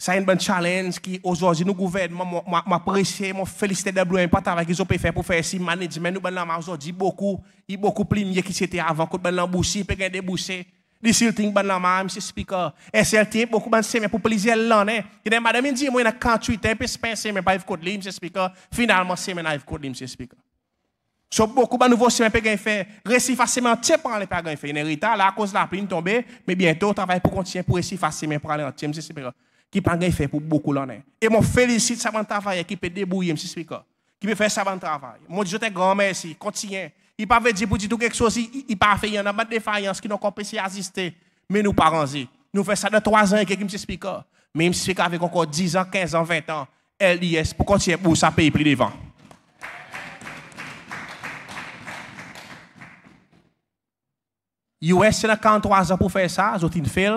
Ça, c'est une bonne challenge qui, aujourd'hui, nous gouvernement, m'apprécie, mon félicité de bleu, pas travail qu'ils ont pu faire pour faire si management, nous, ben, là, aujourd'hui, beaucoup, il beaucoup plus mieux qui c'était avant, qu'on ben, l'embouché, peut des débouché. Li il ban la ma, msi speaker. E selti, boku ban pour pou plizye lan, eh. Kine madame di, mwen na kantuite, pe spen y pa evkout li, msi speaker. Finalman seme li, msi speaker. So beaucoup ban nouvo seme pe gen fe, resi faseme antye pran le pe gen fe. Yen à la akos la plin de me bientou travay pou pour pou resi pran le msi speaker. Qui pan pas fe pour beaucoup lan, eh. mon félicite sa ban travail qui peut speaker. Ki pe fe sa ban Mon Je jote gran mersi, il ne peut dire pour dire tout quelque chose, il ne peut pas faire des défaillance qui n'ont pas pu assister. Mais nous, parents, nous faisons ça depuis trois ans et quelqu'un m'explique. Mais il m'explique avec encore 10 ans, 15 ans, 20 ans, LIS, pour es pour ça payer plus devant. US, c'est 43 ans pour faire ça, ils fait.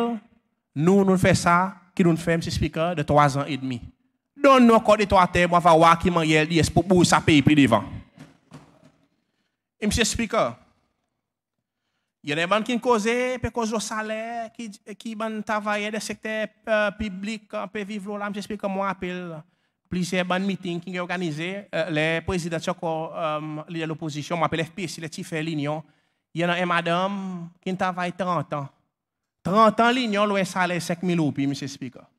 Nous, nous faisons ça, qui nous fait, M. m'explique, de 3 ans et demi. Donne-nous encore des trois terres, moi, va voir qui m'a LIS pour ça payer plus devant. Monsieur me Speaker, ah, Il y a des qui ont causé, qui ont au salaire, qui, qui travaillé dans le secteur euh, public, qui euh, vivre là. Je explique comment appelle plusieurs ban meetings qui ont organisé. Euh, les président de l'opposition, je m'appelle FPC, les Tifé Lignon. Il y a une madame qui travaille 30 ans. 30 ans, Lignon, le salaire 5 000 Monsieur M. Speaker. Ah.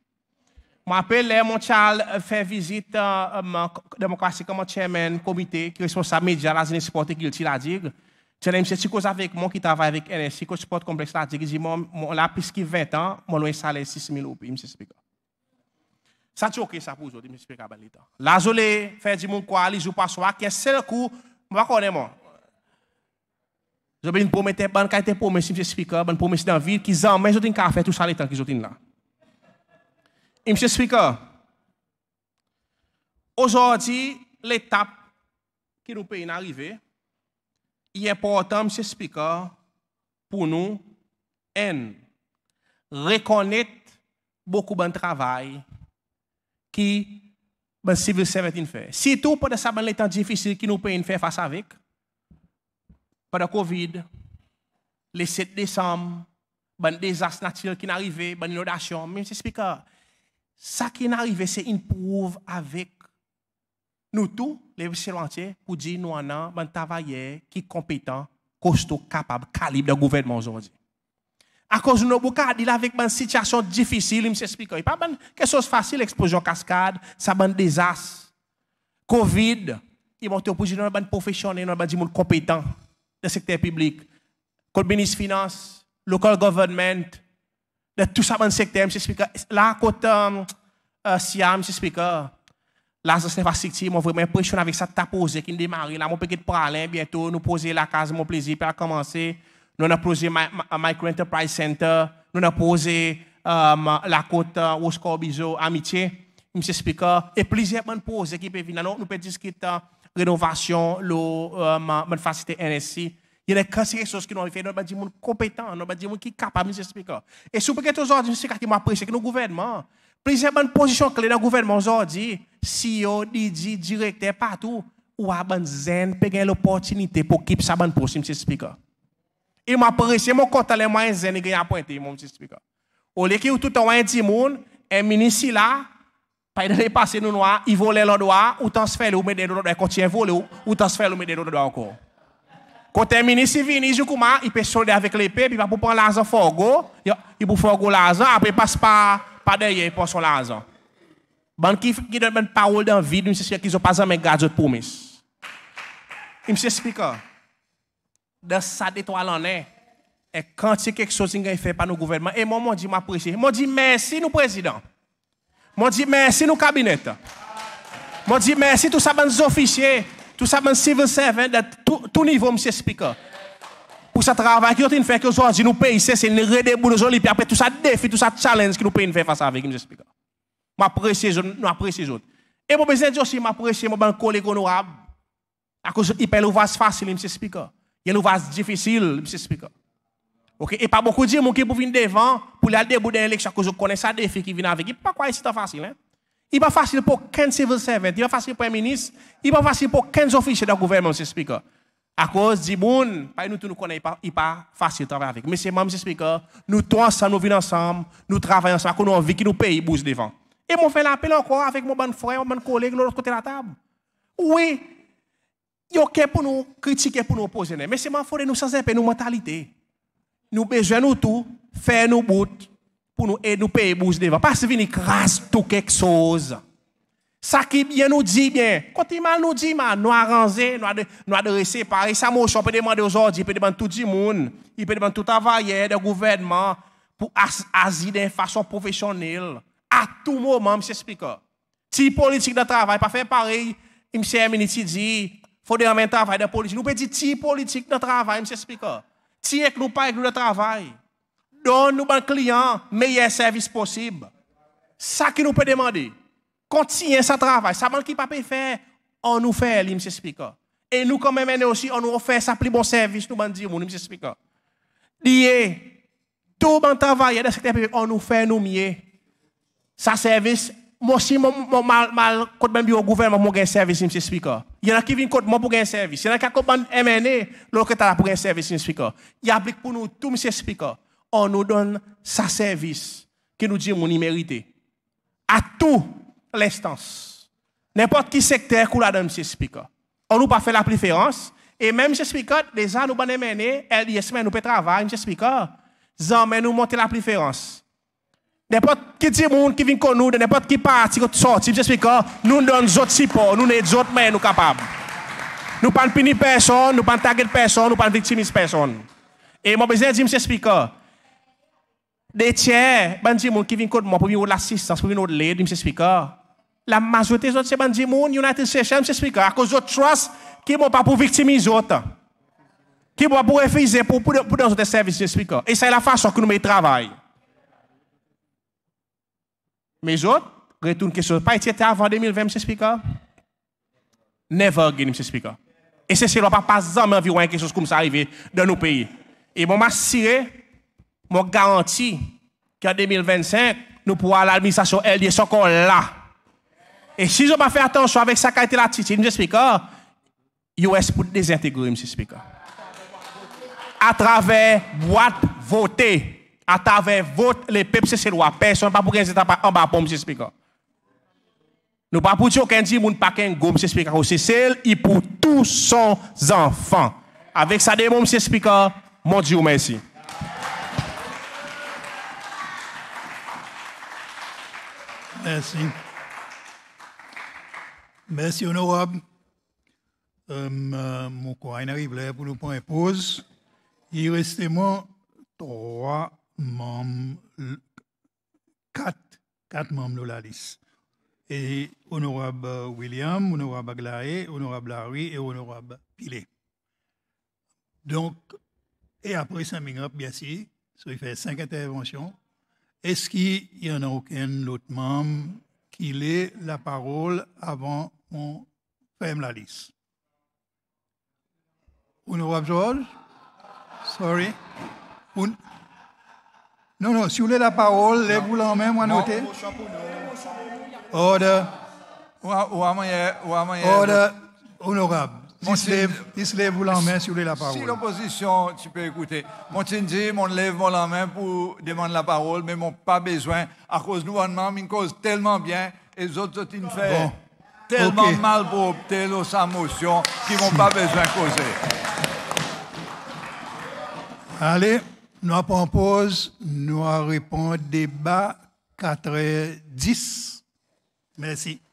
Je appelle euh, mon Charles euh, fait visite à euh, la démocratie comme chairman comité qui est responsable média la zone sport et culture la digue. Je l'ai c'est cause avec moi qui travaille avec NSC, qui sport complexe la digue. Je dis, là, puisqu'il 20 ans, mon loin salaire 6 000 euros, il m'explique. Ça, c'est ok, ça pour vous, il m'explique à l'état. La zone fait du monde quoi, les jours passent, qui est seul coup, je ne connais pas. Je vais une promesse, bonne qualité promesse, je speaker, bonne promesse dans la ville, qui en mais je vais faire tout ça les temps qu'ils ont là. Monsieur Speaker, aujourd'hui, l'étape qui nous peut arriver, il est important, Monsieur Speaker, pour nous, de reconnaître beaucoup de travail qui ben, civil ben servant fait. Surtout pendant ça, les temps difficiles qui nous peuvent faire face avec, pendant Covid, le 7 décembre, ben, désastre naturels qui sont arrivé, ben, inondation, Monsieur si ça qui est arrivé, c'est une prouve avec nous tous, les entier, pour dire nous en avons un qui est compétent, costaud, capable, calibre de gouvernement aujourd'hui. À cause de nos boucades, il avec une situation difficile, il me Il n'y a pas de chose facile, explosion cascade, ça un désastre. Covid, il monte pour dire professionnels, professionnel, nous avons des compétent dans le secteur public. Le ministre finance, local government, tout ça dans le secteur, M. Speaker. Là, côté euh, um, Siam, M. Speaker, là, ce n'est pas secteur, moi, vraiment avec ça, t'as posé, qui démarre. Là, mon petit parler bientôt, nous poser la case, mon plaisir, Pour commencer. Nous avons posé Micro Enterprise Center, nous avons posé um, la côte au score amitié, M. Speaker, et plusieurs bonnes poses qui peuvent venir. Nous pouvons discuter uh, rénovation, la euh, um, facilité NSI. Il y a des ressources qui nous ont fait, nous des gens compétents, nous des gens qui sont capables de nous expliquer. Et si vous avez des ordres, c'est qui m'a apprécié que le gouvernement, plusieurs bonnes positions clés dans le gouvernement, aujourd'hui, CEO, DJ, directeur, partout, ou à bonne zen, peut l'opportunité pour quitter sa bonne position, monsieur speaker. Il m'a apprécié, mon compte, les moyens zen, il a pointé, mon monsieur speaker. Au lieu que tout le temps, un monde, un ministre là, pas de passer nous noirs, ils volent leurs droits, ou t'en se fait, ou mettre des droits, ils continuent à voler, ou t'en se fait, ou mettre des droits encore. Quand termine, ici vini, Jukuma, il peut solder avec l'épée, puis il va prendre l'argent forgo, il pour forgo l'argent, après il passe par, par derrière, il prend son argent. Ban qui, qui donne une parole dans la vide, monsieur ce qui n'ont pas jamais gardé de promesse. il Speaker, hein. dans sa d'étoile en est, et quand c'est quelque chose qui est fait par nos gouvernements, et moi, je dis, m'apprécie. Je dis merci, nous, président. Je dis merci, nous, cabinet. Je dis merci, tous ben, les officiers. Tout ça, un civil servant de tout, niveau, M. Speaker. Pour ce travail qui ont fait que soit nous pays, c'est une redéboule de puis après tout ça défi, tout ça challenge que nous payons faire face avec, M. Speaker. M'apprécie, apprécie apprécie autres. Et mon c'est aussi m'apprécie, mon collègue honorable. À cause il perd voir facile, M. Speaker. Il y a l'ouvrage difficile, M. Speaker. OK? Et pas beaucoup de gens qui pour venir devant, pour aller débouler l'élection, parce que je connais ça défi qui vient avec. Il pas quoi c'est facile, hein? Il n'est pas facile pour 15 civil servant, il n'est pas facile pour un ministre, il n'est pas facile pour 15 officier de gouvernement, monsieur Speaker. À cause du monde, nous tous connaissons, il pas facile de travailler avec. Mais c'est moi, monsieur Speaker, nous tous ensemble, nous vivons ensemble, nous travaillons ensemble, nous avons envie que nous pays bouge devant. Et mon fais l'appel encore avec mon bon frère, mon bon collègue, l'autre côté de la table. Oui, il y a quelqu'un pour nous critiquer, pour nous opposer. Mais c'est moi, il faut nous changer un peu nos mentalités. Nous besoin nous tout faire nos bouts pour nous aider, nous payer bouche devant. Pas se crasse tout quelque chose. Ça qui bien nous dit bien. Quand il mal nous dit mal, nous arranger, nous nous adresser pareil. Ça moi on peut demander aux autres, il peut demander tout le monde, il peut demander tout travailleur de gouvernement pour agir de façon professionnelle à tout moment, monsieur speaker. Si politique de travail pas faire pareil, monsieur ministre dit faut un travail de politique. Nous peut dire si politique de travail, monsieur speaker. Si avec nous pas avec nous travail. Donne-nous un client meilleur service possible. Ça qui nous peut demander. Continuez ce travail. Ça ne qui pas faire. On nous fait, M. Speaker. Et nous, quand même, aussi, on nous offre ça plus bon service, nous disons, M. Speaker. Lié, tout bon travail dans le secteur public, on nous fait nous mieux. Ça service, moi aussi, je mal, mal, quand même, au gouvernement, mon un service, M. Speaker. Il y en a qui viennent contre moi pour un service. Il y en a qui viennent contre MNE, l'autre qui est là pour gagner service, M. Speaker. Il applique pour nous tout, M. Speaker on nous donne sa service, qui nous dit mon immérité. À tout l'instance. N'importe qui secteur qu'on la donne, M. Speaker. On nous pas fait la préférence. Et même, M. Les déjà, nous Elle dit semaine, nous peut travailler, M. Speaker. Jamais nous monter la préférence. N'importe qui dit monde qui vient con nous, n'importe qui parti, qui sort, M. Speaker, nous donnons d'autres supports, nous n'avons autres mains, nous capables. Nous ne pas punir personne, nous ne pas target personne, nous ne pas victimiser personne. Et mon besoin dit, M. Speaker, des chez Benjamin, qui vient contre moi pour venir l'assistance, pour venir l'aide, monsieur speaker. La majorité des autres, c'est bandi moun, United Nations, monsieur speaker, à cause de trust qui m'ont pas pour victimiser autant. Qui m'ont pour refuser pour, pour, pour dans des services, monsieur speaker. Et c'est la façon que nous mettons travail. Mes autres, retourne question, pas été avant 2020, monsieur speaker? Never again, monsieur speaker. Et c'est ce ne va pas pas jamais environ quelque chose comme ça arriver dans nos pays. Et bon, m'assurer, moi garantis qu'en 2025, nous pourrons aller à l'administration LD encore là. Et si je ne pas attention avec sa qualité là, si nous explique, US pour désintégrer, M. Speaker. À travers boîte votée, à travers vote, les peuples, c'est loi. Personne pas pour pas en bas pour M. Speaker. Nous pas pour dire qu'un dit, nous pas qu'un go, M. Speaker. C'est celle et pour tous son enfants, Avec ça, des M. Speaker, mon Dieu, merci. Merci. Merci, honorable. Hum, euh, mon coin arrive là pour le point pause. Il reste moi, trois membres, quatre, membres de la liste. Et honorable euh, William, honorable Aglaé, honorable Larry et honorable Pile. Donc, et après 5 minutes, bien sûr, il fait cinq interventions. Est-ce qu'il n'y en a aucun autre membre qui l'ait la parole avant qu'on ferme la liste? Honorable George? Sorry. Non, non, si vous voulez la parole, les vous la main, moi noter. Order. Order. Honorable il se lève, vous la main si vous voulez la parole. Si l'opposition, tu peux écouter. Mon dit, mon lève, mon la main pour demander la parole, mais mon pas besoin. À cause du gouvernement, me cause tellement bien, et les autres, ils fait tellement mal pour obtenir sa motion qu'ils n'ont pas besoin de causer. Allez, nous avons pause, nous avons débat 4 10. Merci.